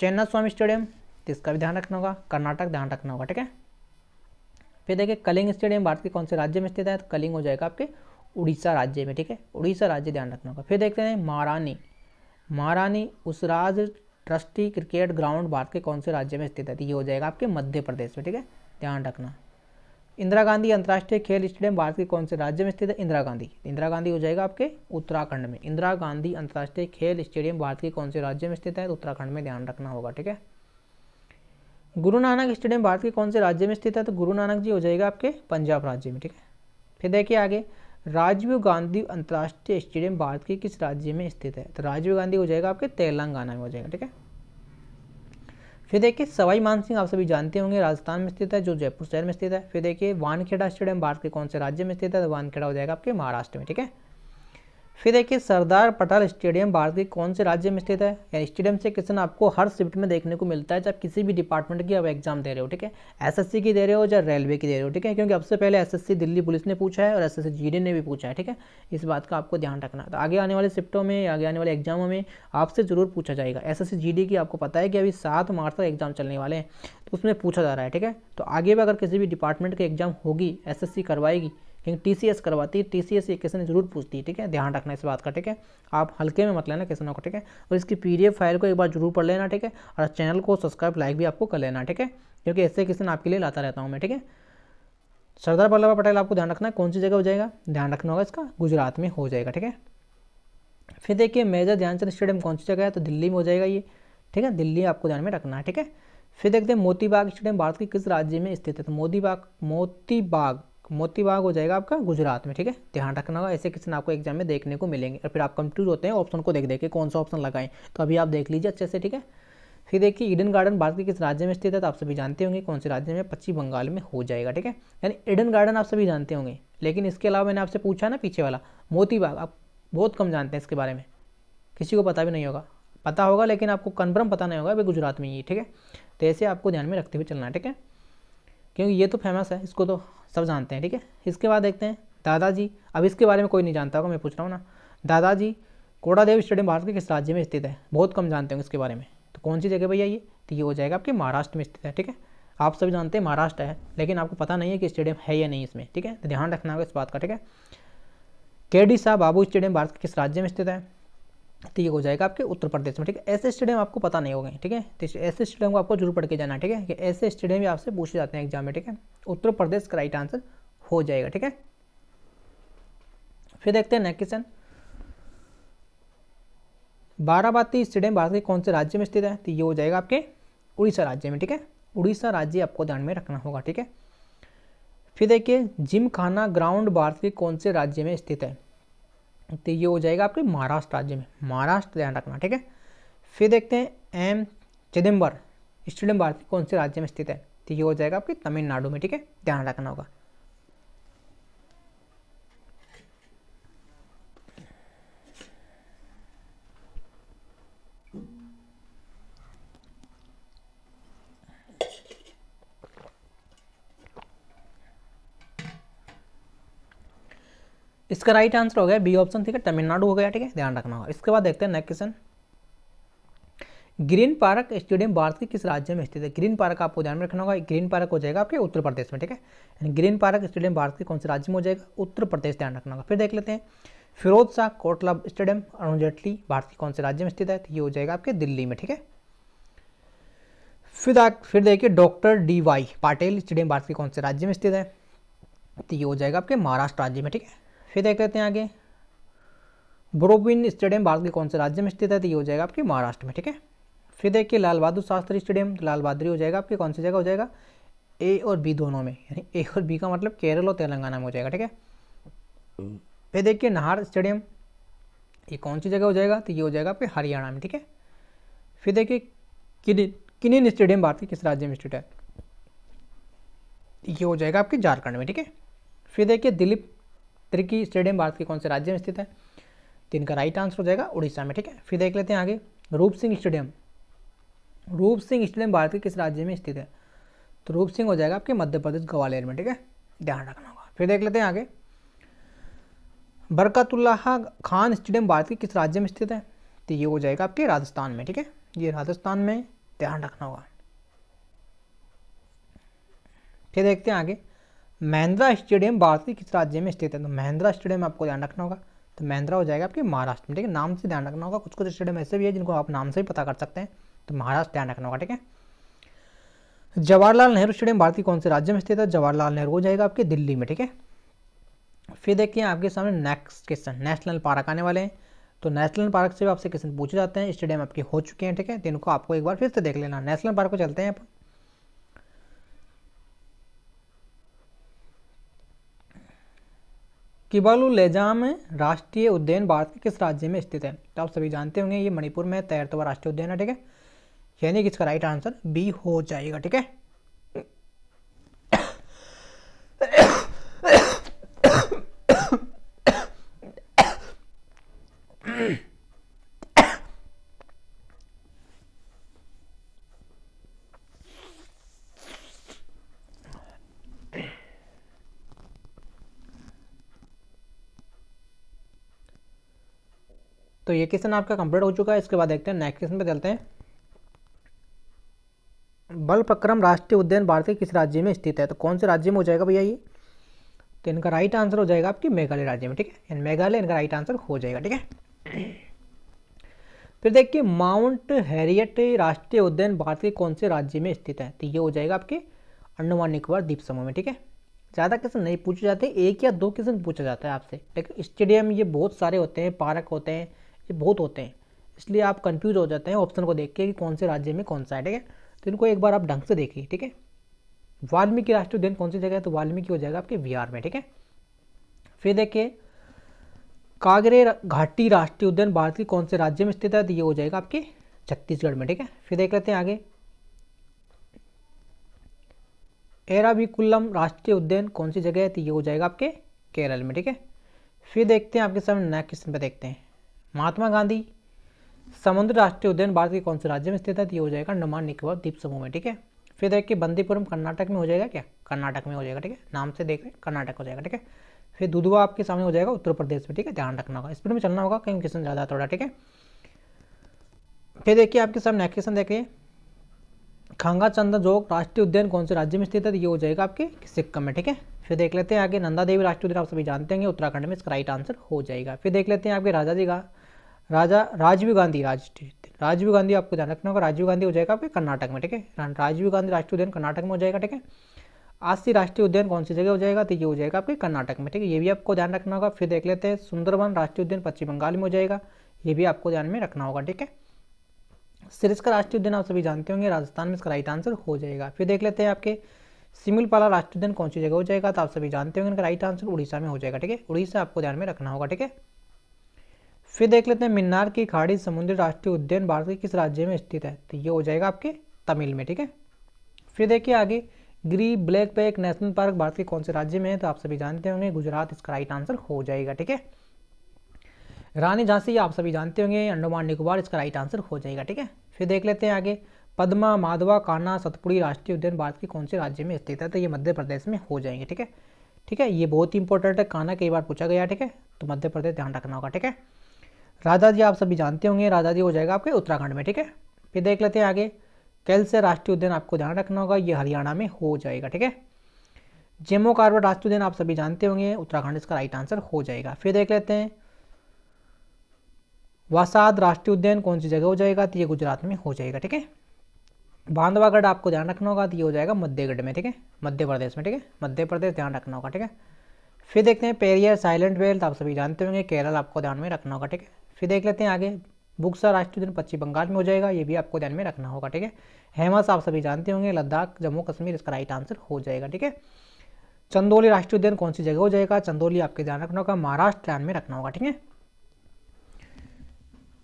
चेन्ना स्वामी स्टेडियम तो इसका भी ध्यान रखना होगा कर्नाटक ध्यान रखना होगा ठीक है फिर देखिए कलिंग स्टेडियम भारत के कौन से राज्य में स्थित है तो कलिंग हो जाएगा आपके उड़ीसा राज्य में ठीक है उड़ीसा राज्य ध्यान रखना होगा फिर देखते हैं Maharani Maharani Usharaje trustee cricket ground Bharat के कौन से राज्य में स्थित है तो ये हो जाएगा आपके मध्य प्रदेश में ठीक है ध्यान रखना इंदिरा गांधी अंतर्राष्ट्रीय खेल स्टेडियम भारत के कौन से राज्य में स्थित है इंदिरा गांधी इंदिरा गांधी हो जाएगा आपके उत्तराखंड में इंदिरा गांधी अंतर्राष्ट्रीय खेल स्टेडियम भारत के कौन से राज्य में स्थित है तो उत्तराखंड में ध्यान रखना होगा ठीक है गुरु नानक स्टेडियम भारत के कौन से राज्य में स्थित है तो गुरु नानक जी हो जाएगा आपके पंजाब राज्य में ठीक है फिर देखिए आगे राजीव गांधी अंतर्राष्ट्रीय स्टेडियम भारत के किस राज्य में स्थित है तो राजीव गांधी हो जाएगा आपके तेलंगाना में हो जाएगा ठीक है फिर देखिए सवाई मानसिंह आप सभी जानते होंगे राजस्थान में स्थित है जो जयपुर शहर में स्थित है फिर देखिए वानखेड़ा स्टेडियम भारत के कौन से राज्य में स्थित है तो वानखेड़ा हो जाएगा आपके महाराष्ट्र में ठीक है फिर देखिए सरदार पटेल स्टेडियम भारत के कौन से राज्य में स्थित है यानी स्टेडियम से क्वेश्चन आपको हर शिफ्ट में देखने को मिलता है चाहे किसी भी डिपार्टमेंट की आप एग्जाम दे रहे हो ठीक है एसएससी की दे रहे हो या रेलवे की दे रहे हो ठीक है क्योंकि से पहले एसएससी दिल्ली पुलिस ने पूछा है और एस एस ने भी पूछा है ठीक है इस बात का आपको ध्यान रखना तो आगे आने वाले शिफ्टों में आगे आने वाले एग्जामों में आपसे जरूर पूछा जाएगा एस एस की आपको पता है कि अभी सात मार्च तक एग्जाम चलने वाले हैं तो उसमें पूछा जा रहा है ठीक है तो आगे भी अगर किसी भी डिपार्टमेंट की एग्जाम होगी एस करवाएगी क्योंकि टी सी एस करवाती है टी सी एस ये क्वेश्चन जरूर पूछती है ठीक है ध्यान रखना इस बात का ठीक है आप हल्के में मत लेना क्वेश्चनों को ठीक है और इसकी पी डी एफ फाइल को एक बार जरूर पढ़ लेना ठीक है और चैनल को सब्सक्राइब लाइक भी आपको कर लेना ठीक है क्योंकि ऐसे क्वेश्चन आपके लिए लाता रहता हूँ मैं ठीक है सरदार वल्लभ पटेल आपको ध्यान रखना है कौन सी जगह हो जाएगा ध्यान रखना होगा इसका गुजरात में हो जाएगा ठीक है फिर देखिए मेजर ध्यानचंद स्टेडियम कौन सी जगह है तो दिल्ली में हो जाएगा ये ठीक है दिल्ली आपको ध्यान में रखना है ठीक है फिर देखते हैं मोती बाग स्टेडियम भारत के किस राज्य में स्थित है तो मोती बाग मोती बाग मोतीबाग हो जाएगा आपका गुजरात में ठीक है ध्यान रखना होगा ऐसे क्वेश्चन आपको एग्जाम में देखने को मिलेंगे और फिर आप कंफ्यूज होते हैं ऑप्शन को देख देख के कौन सा ऑप्शन लगाएं तो अभी आप देख लीजिए अच्छे से ठीक है फिर देखिए ईडन गार्डन भारत के किस राज्य में स्थित है तो आप सभी जानते होंगे कौन से राज्य में पश्चिम बंगाल में हो जाएगा ठीक है यानी ईडन गार्डन आप सभी जानते होंगे लेकिन इसके अलावा मैंने आपसे पूछा ना पीछे वाला मोतीबाग आप बहुत कम जानते हैं इसके बारे में किसी को पता भी नहीं होगा पता होगा लेकिन आपको कन्फर्म पता नहीं होगा भाई गुजरात में ही ठीक है तो ऐसे आपको ध्यान में रखते हुए चलना है ठीक है क्योंकि ये तो फेमस है इसको तो सब जानते हैं ठीक है इसके बाद देखते हैं दादाजी अब इसके बारे में कोई नहीं जानता होगा मैं पूछ रहा हूँ ना दादाजी कोड़ादेव स्टेडियम भारत के किस राज्य में स्थित है बहुत कम जानते होंगे इसके बारे में तो कौन सी जगह भैया ये तो ये हो जाएगा आपके महाराष्ट्र में स्थित है ठीक है आप सभी जानते हैं महाराष्ट्र है लेकिन आपको पता नहीं है कि स्टेडियम है या नहीं इसमें ठीक है तो ध्यान रखना होगा इस बात का ठीक है केडी शाह बाबू स्टेडियम भारत के किस राज्य में स्थित है तो ये हो जाएगा आपके उत्तर प्रदेश में ठीक है ऐसे स्टेडियम आपको पता नहीं होगा ठीक है तो ऐसे स्टेडियम को आपको जरूर पढ़ के जाना ठीक है कि ऐसे स्टेडियम भी आपसे पूछे जाते हैं एग्जाम में ठीक है उत्तर प्रदेश का राइट आंसर हो जाएगा ठीक है फिर देखते हैं next question Barabati stadium Bharat के कौन से राज्य में स्थित है तो ये हो जाएगा आपके उड़ीसा राज्य में ठीक है उड़ीसा राज्य आपको ध्यान में रखना होगा ठीक है फिर देखिए जिम खाना ग्राउंड भारत के कौन से राज्य में स्थित है तो ये हो जाएगा आपके महाराष्ट्र राज्य में महाराष्ट्र ध्यान रखना ठीक है फिर देखते हैं एम चिदम्बर स्टेडियम भारत कौन से राज्य में स्थित है तो ये हो जाएगा आपके तमिलनाडु में ठीक है ध्यान रखना होगा इसका राइट आंसर हो गया बी ऑप्शन ठीक है तमिलनाडु हो गया ठीक है ध्यान रखना होगा इसके बाद देखते हैं next question green park stadium Bharat के किस राज्य में स्थित है ग्रीन पार्क आपको ध्यान में रखना होगा ग्रीन पार्क हो जाएगा आपके उत्तर प्रदेश में ठीक है ग्रीन पार्क स्टेडियम भारत के कौन से राज्य में हो जाएगा उत्तर प्रदेश ध्यान रखना होगा फिर देख लेते हैं फिरोज शाह कोटला स्टेडियम अरुण जेटली भारत के कौन से राज्य में स्थित है तो ये हो जाएगा आपके दिल्ली में ठीक है फिर फिर देखिए doctor D Y Patil stadium Bharat के कौन से राज्य में स्थित है तो ये हो जाएगा आपके महाराष्ट्र राज्य में ठीक है फिर देख लेते हैं आगे बोरोबिन स्टेडियम भारत के कौन से राज्य में स्थित है तो ये हो जाएगा आपके महाराष्ट्र में ठीक है फिर देखिए लाल बहादुर शास्त्री स्टेडियम तो लाल बहादुरी हो जाएगा आपके कौन सी जगह हो जाएगा ए और बी दोनों में यानी ए और बी का मतलब केरल और तेलंगाना में हो जाएगा ठीक है फिर देखिए नाहर स्टेडियम ये कौन सी जगह हो जाएगा तो ये हो जाएगा आपके हरियाणा में ठीक है फिर देखिए किन किनिन स्टेडियम भारत के किस राज्य में स्थित है ये हो जाएगा आपके झारखंड में ठीक है फिर देखिए दिलीप त्रिकी स्टेडियम भारत के कौन से राज्य में स्थित है तो इनका राइट आंसर हो जाएगा उड़ीसा में ठीक है फिर देख लेते हैं आगे रूप सिंह स्टेडियम रूप सिंह स्टेडियम भारत के किस राज्य में स्थित है तो रूप सिंह हो जाएगा आपके मध्य प्रदेश ग्वालियर में ठीक है ध्यान रखना होगा फिर देख लेते हैं आगे बरकतुल्लाह खान स्टेडियम भारत के किस राज्य में स्थित है तो ये हो जाएगा आपके राजस्थान में ठीक है ये राजस्थान में ध्यान रखना होगा फिर देखते हैं आगे महिंद्रा स्टेडियम भारत के किस राज्य में स्थित है तो महिंद्रा स्टेडियम आपको ध्यान रखना होगा तो महिंद्रा हो जाएगा आपके महाराष्ट्र में ठीक है नाम से ध्यान रखना होगा कुछ कुछ स्टेडियम ऐसे भी है जिनको आप नाम से भी पता कर सकते हैं तो महाराष्ट्र ध्यान रखना होगा ठीक है जवाहरलाल नेहरू स्टेडियम भारत के कौन से राज्य में स्थित है जवाहरलाल नेहरू हो जाएगा आपके दिल्ली में ठीक है फिर देखिए आपके सामने नेक्स्ट क्वेश्चन नेशनल पार्क आने वाले हैं तो नेशनल पार्क से भी आपसे क्वेश्चन पूछे जाते हैं स्टेडियम आपके हो चुके हैं ठीक है तो इनको आपको एक बार फिर से देख लेना नेशनल पार्क को चलते हैं किबालू लेजाम राष्ट्रीय उद्यान भारत के किस राज्य में स्थित है तो आप सभी जानते होंगे ये मणिपुर में तैरतवा राष्ट्रीय उद्यान है ठीक है यानी कि इसका राइट आंसर बी हो जाएगा ठीक है तो ये क्वेश्चन आपका कंप्लीट हो चुका है इसके बाद देखते हैं नेक्स्ट क्वेश्चन पे चलते हैं बलपक्रम राष्ट्रीय उद्यान भारत के किस राज्य में स्थित है तो कौन से राज्य में हो जाएगा भैया ये तो इनका राइट आंसर हो जाएगा आपकी मेघालय राज्य में ठीक है मेघालय इनका राइट आंसर हो जाएगा ठीक है फिर देखिए माउंट हैरियट राष्ट्रीय उद्यान भारत के कौन से राज्य में स्थित है तो ये हो जाएगा आपके अंडमान निकोबार द्वीप समूह में ठीक है ज़्यादा क्वेश्चन नहीं पूछे जाते एक या दो क्वेश्चन पूछा जाता है आपसे लेकिन स्टेडियम ये बहुत सारे होते हैं पार्क होते हैं ये बहुत होते हैं इसलिए आप कंफ्यूज हो जाते हैं ऑप्शन को देख के कि कौन से राज्य में कौन सा है ठीक है तो इनको एक बार आप ढंग से देखिए ठीक है वाल्मीकि राष्ट्रीय उद्यान कौन सी जगह है तो वाल्मीकि हो जाएगा आपके बिहार में ठीक है फिर देखिए कागरे घाटी राष्ट्रीय उद्यान भारत के कौन से राज्य में स्थित है तो ये हो जाएगा आपके छत्तीसगढ़ में ठीक है फिर देख लेते हैं आगे एराविकुलम राष्ट्रीय उद्यान कौन सी जगह है तो ये हो जाएगा आपके केरल में ठीक है फिर देखते हैं आपके सामने नेक्स्ट क्वेश्चन पर देखते हैं महात्मा गांधी समुद्र राष्ट्रीय उद्यान भारत के कौन से राज्य में स्थित है तो ये हो जाएगा अंडमान निकोबार द्वीप समूह में ठीक है फिर देखिए बंदीपुरम कर्नाटक में हो जाएगा क्या कर्नाटक में हो जाएगा ठीक है नाम से देख रहे कर्नाटक हो जाएगा ठीक है फिर दुधवा आपके सामने हो जाएगा उत्तर प्रदेश में ठीक है ध्यान रखना होगा स्पीड में चलना होगा कहीं क्वेश्चन ज़्यादा थोड़ा ठीक है फिर देखिए आपके सामने नेक्स्ट क्वेश्चन देखिए खांगा चंद जोग राष्ट्रीय उद्यान कौन से राज्य में स्थित है तो ये हो जाएगा आपके सिक्किम में ठीक है फिर देख लेते हैं आगे नंदा देवी राष्ट्रीय उद्यान आप सभी जानते हैं उत्तराखंड में इसका राइट आंसर हो जाएगा फिर देख लेते हैं आपके राजा जी का राजा राजीव गांधी राष्ट्रीय राजीव गांधी आपको ध्यान रखना होगा राजीव गांधी हो जाएगा आपके कर्नाटक में ठीक है राजीव गांधी राष्ट्रीय उद्यान कर्नाटक में हो जाएगा ठीक है आस्ती राष्ट्रीय उद्यान कौन सी जगह हो जाएगा तो ये हो जाएगा आपके कर्नाटक में ठीक है ये भी आपको ध्यान रखना होगा फिर देख लेते हैं सुंदरबन राष्ट्रीय उद्यान पश्चिम बंगाल में हो जाएगा ये भी आपको ध्यान में रखना होगा ठीक है सिरिस का राष्ट्रीय उद्यान आप सभी जानते होंगे राजस्थान में इसका राइट आंसर हो जाएगा फिर देख लेते हैं आपके सिमुलपाला राष्ट्रीय उद्यान कौन सी जगह हो जाएगा तो आप सभी जानते होंगे इनका राइट आंसर उड़ीसा में हो जाएगा ठीक है उड़ीसा आपको ध्यान में रखना होगा ठीक है फिर देख लेते हैं मिन्नार की खाड़ी समुद्री राष्ट्रीय उद्यान भारत के किस राज्य में स्थित है तो ये हो जाएगा आपके तमिल में ठीक है फिर देखिए आगे ग्री black buck national park Bharat के कौन से राज्य में है तो आप सभी जानते होंगे गुजरात इसका राइट आंसर हो जाएगा ठीक है रानी झांसी आप सभी जानते होंगे अंडमान निकोबार इसका राइट आंसर हो जाएगा ठीक है फिर देख लेते हैं आगे पद्मा माधवा काना सतपुड़ी राष्ट्रीय उद्यान भारत के कौन से राज्य में स्थित है तो ये मध्य प्रदेश में हो जाएंगे ठीक है ठीक है ये बहुत ही इंपॉर्टेंट है काना कई बार पूछा गया ठीक है तो मध्य प्रदेश ध्यान रखना होगा ठीक है राधा जी आप सभी जानते होंगे राधा जी हो जाएगा आपके उत्तराखंड में ठीक है फिर देख लेते हैं आगे कैल से राष्ट्रीय उद्यान आपको ध्यान रखना होगा ये हरियाणा में हो जाएगा ठीक है जेमो कार्बर राष्ट्रीय उद्यान आप सभी जानते होंगे उत्तराखंड इसका राइट आंसर हो जाएगा फिर देख लेते हैं वसाद राष्ट्रीय उद्यान कौन सी जगह हो जाएगा तो ये गुजरात में हो जाएगा ठीक है बांधवागढ़ आपको ध्यान रखना होगा तो ये हो जाएगा मध्यगढ़ में ठीक है मध्य प्रदेश में ठीक है मध्य प्रदेश ध्यान रखना होगा ठीक है फिर देखते हैं पेरियर साइलेंट वेल्थ आप सभी जानते होंगे केरल आपको ध्यान में रखना होगा ठीक है फिर देख लेते हैं आगे बुक्स राष्ट्रीय उद्यान पश्चिम बंगाल में हो जाएगा ये भी आपको ध्यान में रखना होगा ठीक है हेमस आप सभी जानते होंगे लद्दाख जम्मू कश्मीर इसका राइट आंसर हो जाएगा ठीक है चंदोली राष्ट्रीय उद्यान कौन सी जगह हो जाएगा चंदोली आपके ध्यान रखना होगा महाराष्ट्र ध्यान में रखना होगा ठीक है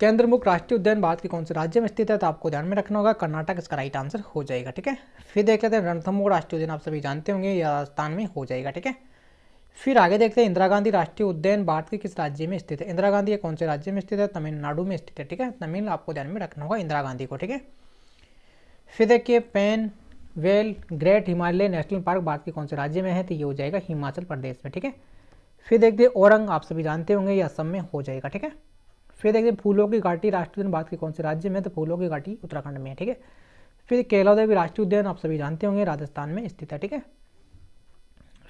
केंद्रमुख राष्ट्रीय उद्यान भारत के कौन से राज्य में स्थित है तो आपको ध्यान में रखना होगा कर्नाटक इसका राइट आंसर हो जाएगा ठीक है फिर देख लेते हैं रणथम्बोर राष्ट्रीय उद्यान आप सभी जानते होंगे राजस्थान में हो जाएगा ठीक है फिर आगे देखते हैं इंदिरा गांधी राष्ट्रीय उद्यान भारत के किस राज्य में स्थित है इंदिरा गांधी ये कौन से राज्य में स्थित है तमिलनाडु में स्थित है ठीक है तमिल आपको ध्यान में रखना होगा इंदिरा गांधी को ठीक है फिर देखिए पेन वेल great Himalaya national park Bharat के कौन से राज्य में है तो ये हो जाएगा हिमाचल प्रदेश में ठीक है फिर देखते औरंग आप सभी जानते होंगे ये असम में हो जाएगा ठीक है फिर देखिए फूलों की घाटी राष्ट्रीय उद्यान भारत के कौन से राज्य में तो फूलों की घाटी उत्तराखंड में है ठीक है फिर केलादेवी राष्ट्रीय उद्यान आप सभी जानते होंगे राजस्थान में स्थित है ठीक है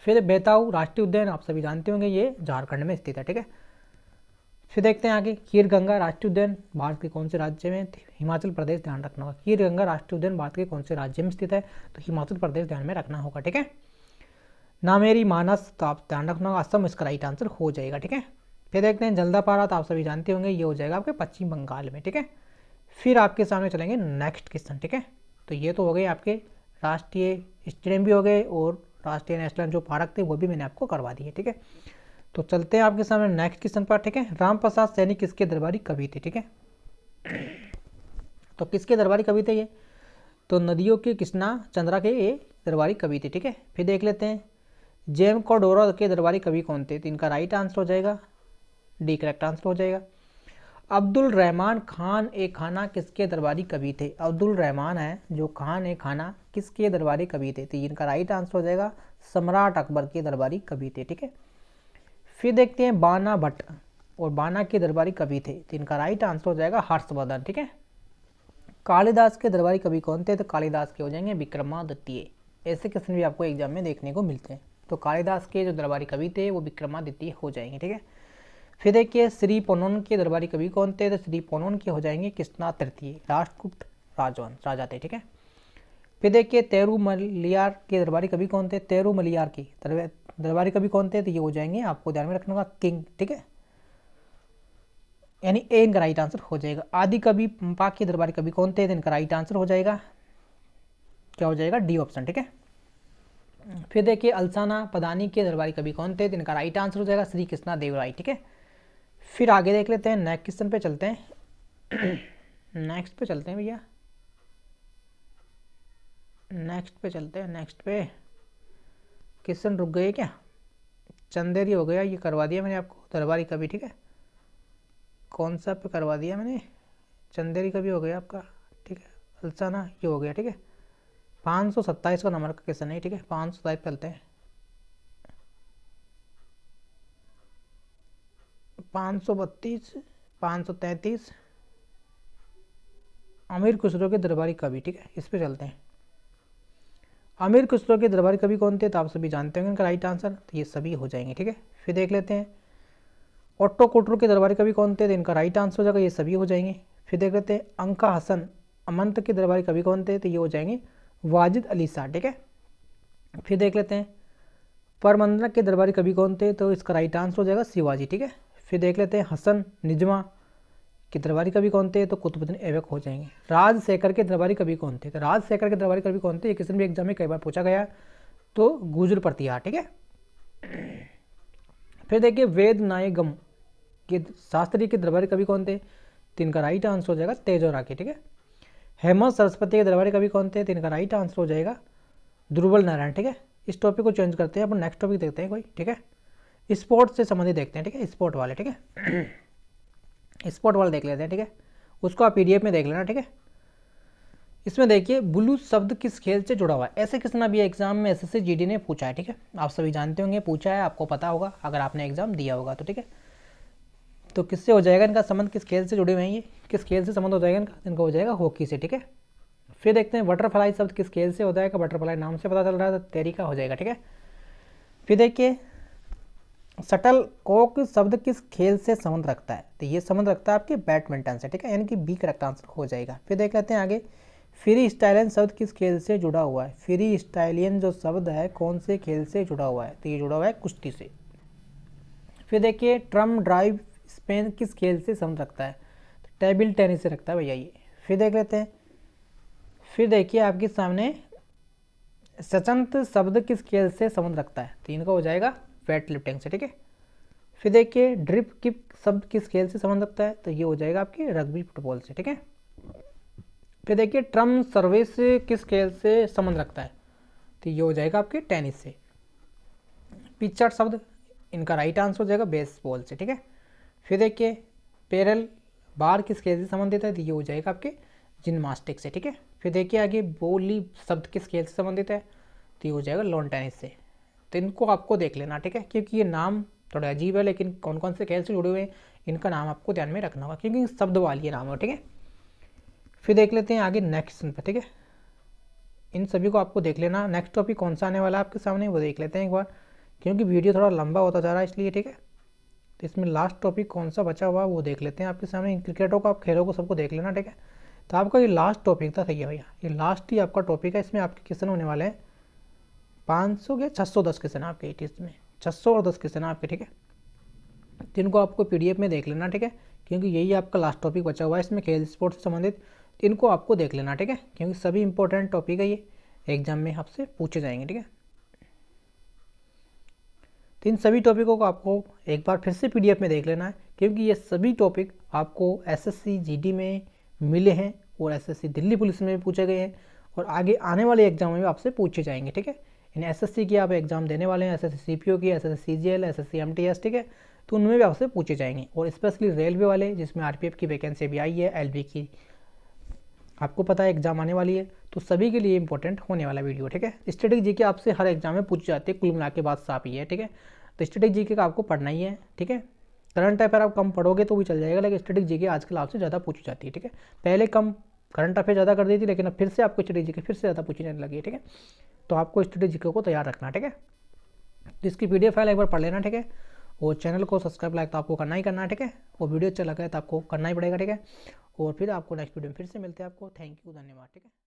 फिर बेताऊ राष्ट्रीय उद्यान आप सभी जानते होंगे ये झारखंड में स्थित है ठीक है फिर देखते हैं आगे खीर गंगा राष्ट्रीय उद्यान भारत के कौन से राज्य में हिमाचल प्रदेश ध्यान रखना होगा खीर गंगा राष्ट्रीय उद्यान भारत के कौन से राज्य में स्थित है तो हिमाचल प्रदेश ध्यान में रखना होगा ठीक है नामेरी मानस तो आप ध्यान रखना होगा असम इसका राइट आंसर हो जाएगा ठीक है फिर देखते हैं जल्दापारा तो आप सभी जानते होंगे ये हो जाएगा आपके पश्चिम बंगाल में ठीक है फिर आपके सामने चलेंगे नेक्स्ट क्वेश्चन ठीक है तो ये तो हो गए आपके राष्ट्रीय स्टेडियम भी हो गए और राष्ट्रीय नेशनल जो पारक थे वो भी मैंने आपको करवा दिए ठीक है तो चलते हैं आपके सामने नेक्स्ट क्वेश्चन पर ठीक है राम प्रसाद सैनी किसके दरबारी कवि थे ठीक है तो किसके दरबारी कवि थे ये तो नदियों के कृष्णा चंद्रा के ये दरबारी कवि थे ठीक है फिर देख लेते हैं जेम कॉडोरा के दरबारी कवि कौन थे तो इनका राइट आंसर हो जाएगा डी करेक्ट आंसर हो जाएगा अब्दुल रहमान खान ए खाना किसके दरबारी कवि थे अब्दुल रहमान है जो खान ए खाना किसके दरबारी कवि थे तो इनका राइट आंसर हो जाएगा सम्राट अकबर के दरबारी कवि थे ठीक है फिर देखते हैं बाना भट्ट और बाना के दरबारी कवि थे तो इनका राइट आंसर हो जाएगा हर्षवर्धन ठीक है कालिदास के दरबारी कवि कौन थे तो कालिदास के हो जाएंगे विक्रमादित्य ऐसे क्वेश्चन भी आपको एग्जाम में देखने को मिलते हैं तो कालिदास के जो दरबारी कवि थे वो विक्रमादित्य हो जाएंगे ठीक है फिर देखिए श्री पोनोन के दरबारी कवि कौन थे तो श्री पोनोन के हो जाएंगे कृष्णा तृतीय राष्ट्रगुप्त राजवंश राजा थे ठीक है फिर देखिए तेरू मलियार के दरबारी कवि कौन थे तेरू मलियार की दरबारी कवि कौन थे तो ये हो जाएंगे आपको ध्यान में रखना होगा किंग ठीक है यानी ए इनका राइट आंसर हो जाएगा आदि कवि पाक के दरबारी कवि कौन थे तो इनका राइट आंसर हो जाएगा क्या हो जाएगा डी ऑप्शन ठीक है फिर देखिए अलसाना पदानी के दरबारी कवि कौन थे तो इनका राइट आंसर हो जाएगा श्री कृष्णा देवराय ठीक है फिर आगे देख लेते हैं नेक्स्ट क्वेश्चन पे चलते हैं नेक्स्ट पे चलते हैं भैया नेक्स्ट पे चलते हैं नेक्स्ट पे क्वेश्चन रुक गए क्या चंदेरी हो गया ये करवा दिया मैंने आपको दरबारी का भी ठीक है कौन सा पे करवा दिया मैंने चंदेरी का भी हो गया आपका ठीक है अलसाना ये हो गया ठीक है पाँच सौ सत्ताईस का नंबर का क्वेश्चन है ठीक है पाँच सौ सत्ताईस चलते हैं पाँच सौ बत्तीस पाँच सौ तैंतीस अमीर खुसरो के दरबारी कवि ठीक है इस पर चलते हैं अमीर खुसरो के दरबारी कवि कौन थे तो आप सभी जानते होंगे इनका राइट आंसर तो ये सभी हो जाएंगे ठीक है फिर देख लेते हैं ओट्टो कोटरू के दरबारी कवि कौन थे तो इनका राइट आंसर हो जाएगा ये सभी हो जाएंगे फिर देख लेते हैं अंका हसन अमंत के दरबारी कवि कौन थे तो ये हो जाएंगे वाजिद अली शाह ठीक है फिर देख लेते हैं परमंदरा के दरबारी कवि कौन थे तो इसका राइट आंसर हो जाएगा शिवाजी ठीक है फिर देख लेते हैं हसन निजमा की दरबारी कभी कौन थे तो कुतुबुद्दीन ऐबक हो जाएंगे राजशेखर के दरबारी कभी कौन थे तो राजशेखर के दरबारी कभी कौन थे ये किसी भी एग्जाम में कई बार पूछा गया तो गुजर प्रतिहार ठीक है फिर देखिए वेद नायगम के शास्त्री के दरबारी कभी कौन थे तो इनका राइट आंसर हो जाएगा तेज और राखी ठीक है हेमंत सरस्वती के दरबारी कभी कौन थे तो इनका राइट आंसर हो जाएगा दुर्बल नारायण ठीक है इस टॉपिक को चेंज करते हैं अपन नेक्स्ट टॉपिक देखते हैं कोई ठीक है स्पोर्ट से संबंधित देखते हैं ठीक है स्पोर्ट वाले ठीक है स्पोर्ट वाले देख लेते हैं ठीक है उसको आप पीडीएफ में देख लेना ठीक है इसमें देखिए ब्लू शब्द किस खेल से जुड़ा हुआ है ऐसे किसने भी एग्जाम में एसएससी जीडी ने पूछा है ठीक है आप सभी जानते होंगे पूछा है आपको पता होगा अगर आपने एग्जाम दिया होगा तो ठीक है तो किससे हो जाएगा इनका संबंध किस खेल से जुड़े हुए हैं ये किस खेल से संबंध हो जाएगा इनका इनका हो जाएगा हॉकी से ठीक है फिर देखते हैं बटरफ्लाई शब्द किस खेल से हो जाएगा बटरफ्लाई नाम से पता चल रहा है तो तेरी का हो जाएगा ठीक है फिर देखिए शटल कॉक शब्द किस खेल से संबंध रखता है तो ये संबंध रखता है आपके बैडमिंटन से ठीक है यानी कि बी करेक्ट आंसर हो जाएगा फिर देख लेते हैं आगे फ्री स्टाइलियन शब्द किस खेल से जुड़ा हुआ है फ्री स्टाइलियन जो शब्द है कौन से खेल से जुड़ा हुआ है तो ये जुड़ा हुआ है कुश्ती से फिर देखिए ट्रम ड्राइव स्पेन किस खेल से संबंध रखता है तो टेबल टेनिस से रखता है भैया ये फिर देख लेते हैं फिर देखिए आपके सामने सचंत शब्द किस खेल से संबंध रखता है तो इनका हो जाएगा वेट लिफ्टिंग से ठीक है फिर देखिए ड्रिप किप शब्द किस खेल से संबंध रखता है तो ये हो जाएगा आपकी रग्बी फुटबॉल से ठीक है फिर देखिए ट्रम सर्विस किस खेल से संबंध रखता है तो ये हो जाएगा आपके टेनिस से पिचर शब्द इनका राइट आंसर हो जाएगा बेसबॉल से ठीक है फिर देखिए पेरल बार किस खेल तो से संबंधित है तो ये हो जाएगा आपके जिमनास्टिक से ठीक है फिर देखिए आगे बोली शब्द किस खेल से संबंधित है तो ये हो जाएगा लॉन टेनिस से तो इनको आपको देख लेना ठीक है क्योंकि ये नाम थोड़ा अजीब है लेकिन कौन कौन से खेल से जुड़े हुए हैं इनका नाम आपको ध्यान में रखना होगा क्योंकि शब्द वाली नाम हो ठीक है फिर देख लेते हैं आगे नेक्स्ट पर ठीक है इन सभी को आपको देख लेना नेक्स्ट टॉपिक कौन सा आने वाला है आपके सामने वो देख लेते हैं एक बार क्योंकि वीडियो थोड़ा लंबा होता जा रहा है इसलिए ठीक है तो इसमें लास्ट टॉपिक कौन सा बचा हुआ वो देख लेते हैं आपके सामने क्रिकेटों को आप खेलों को सबको देख लेना ठीक है तो आपका ये लास्ट टॉपिक था सही है भैया ये लास्ट ही आपका टॉपिक है इसमें आपके क्वेश्चन होने वाले हैं पाँच सौ के छः सौ दस क्वेश्चन आपके एटीज में छः सौ और दस क्वेश्चन आपके ठीक है जिनको आपको पीडीएफ में देख लेना ठीक है क्योंकि यही आपका लास्ट टॉपिक बचा हुआ है इसमें खेल स्पोर्ट्स से संबंधित इनको आपको देख लेना ठीक है क्योंकि सभी इंपॉर्टेंट टॉपिक है ये एग्जाम में आपसे पूछे जाएंगे ठीक है तो इन सभी टॉपिकों को आपको एक बार फिर से पीडीएफ में देख लेना है क्योंकि ये सभी टॉपिक आपको एसएससी जीडी में मिले हैं और एसएससी दिल्ली पुलिस में भी पूछे गए हैं और आगे आने वाले एग्जाम में भी आपसे पूछे जाएंगे ठीक है यानी एसएससी की आप एग्जाम देने वाले हैं एस एस सी की एस एस एस ठीक है तो उनमें भी आपसे पूछे जाएंगे और स्पेशली रेलवे वाले जिसमें एफ की वैकेंसी भी आई है बी की आपको पता है एग्जाम आने वाली है तो सभी के लिए इंपॉर्टेंट होने वाला वीडियो ठीक है स्टेटिक जी के आपसे हर एग्जाम में पूछे जाते हैं कुल मिला के बाद साफ ही है ठीक है तो स्टेटिक जी के आपको पढ़ना ही है ठीक है करंट अफेयर आप कम पढ़ोगे तो भी चल जाएगा लेकिन स्टेटिक जी के आजकल आपसे ज़्यादा पूछी जाती है ठीक है पहले कम करंट अफेयर ज़्यादा कर दी थी लेकिन अब फिर से आपको स्टेटिक जी के फिर से ज़्यादा पूछी जाने लगी ठीक है तो आपको स्टडी जीके को तैयार रखना ठीक है तो इसकी पी फाइल एक बार पढ़ लेना ठीक है और चैनल को सब्सक्राइब लाइक तो आपको करना ही करना ठीक है और वीडियो अच्छा लगा है तो आपको करना ही पड़ेगा ठीक है और फिर आपको नेक्स्ट वीडियो में फिर से मिलते हैं आपको थैंक यू धन्यवाद ठीक है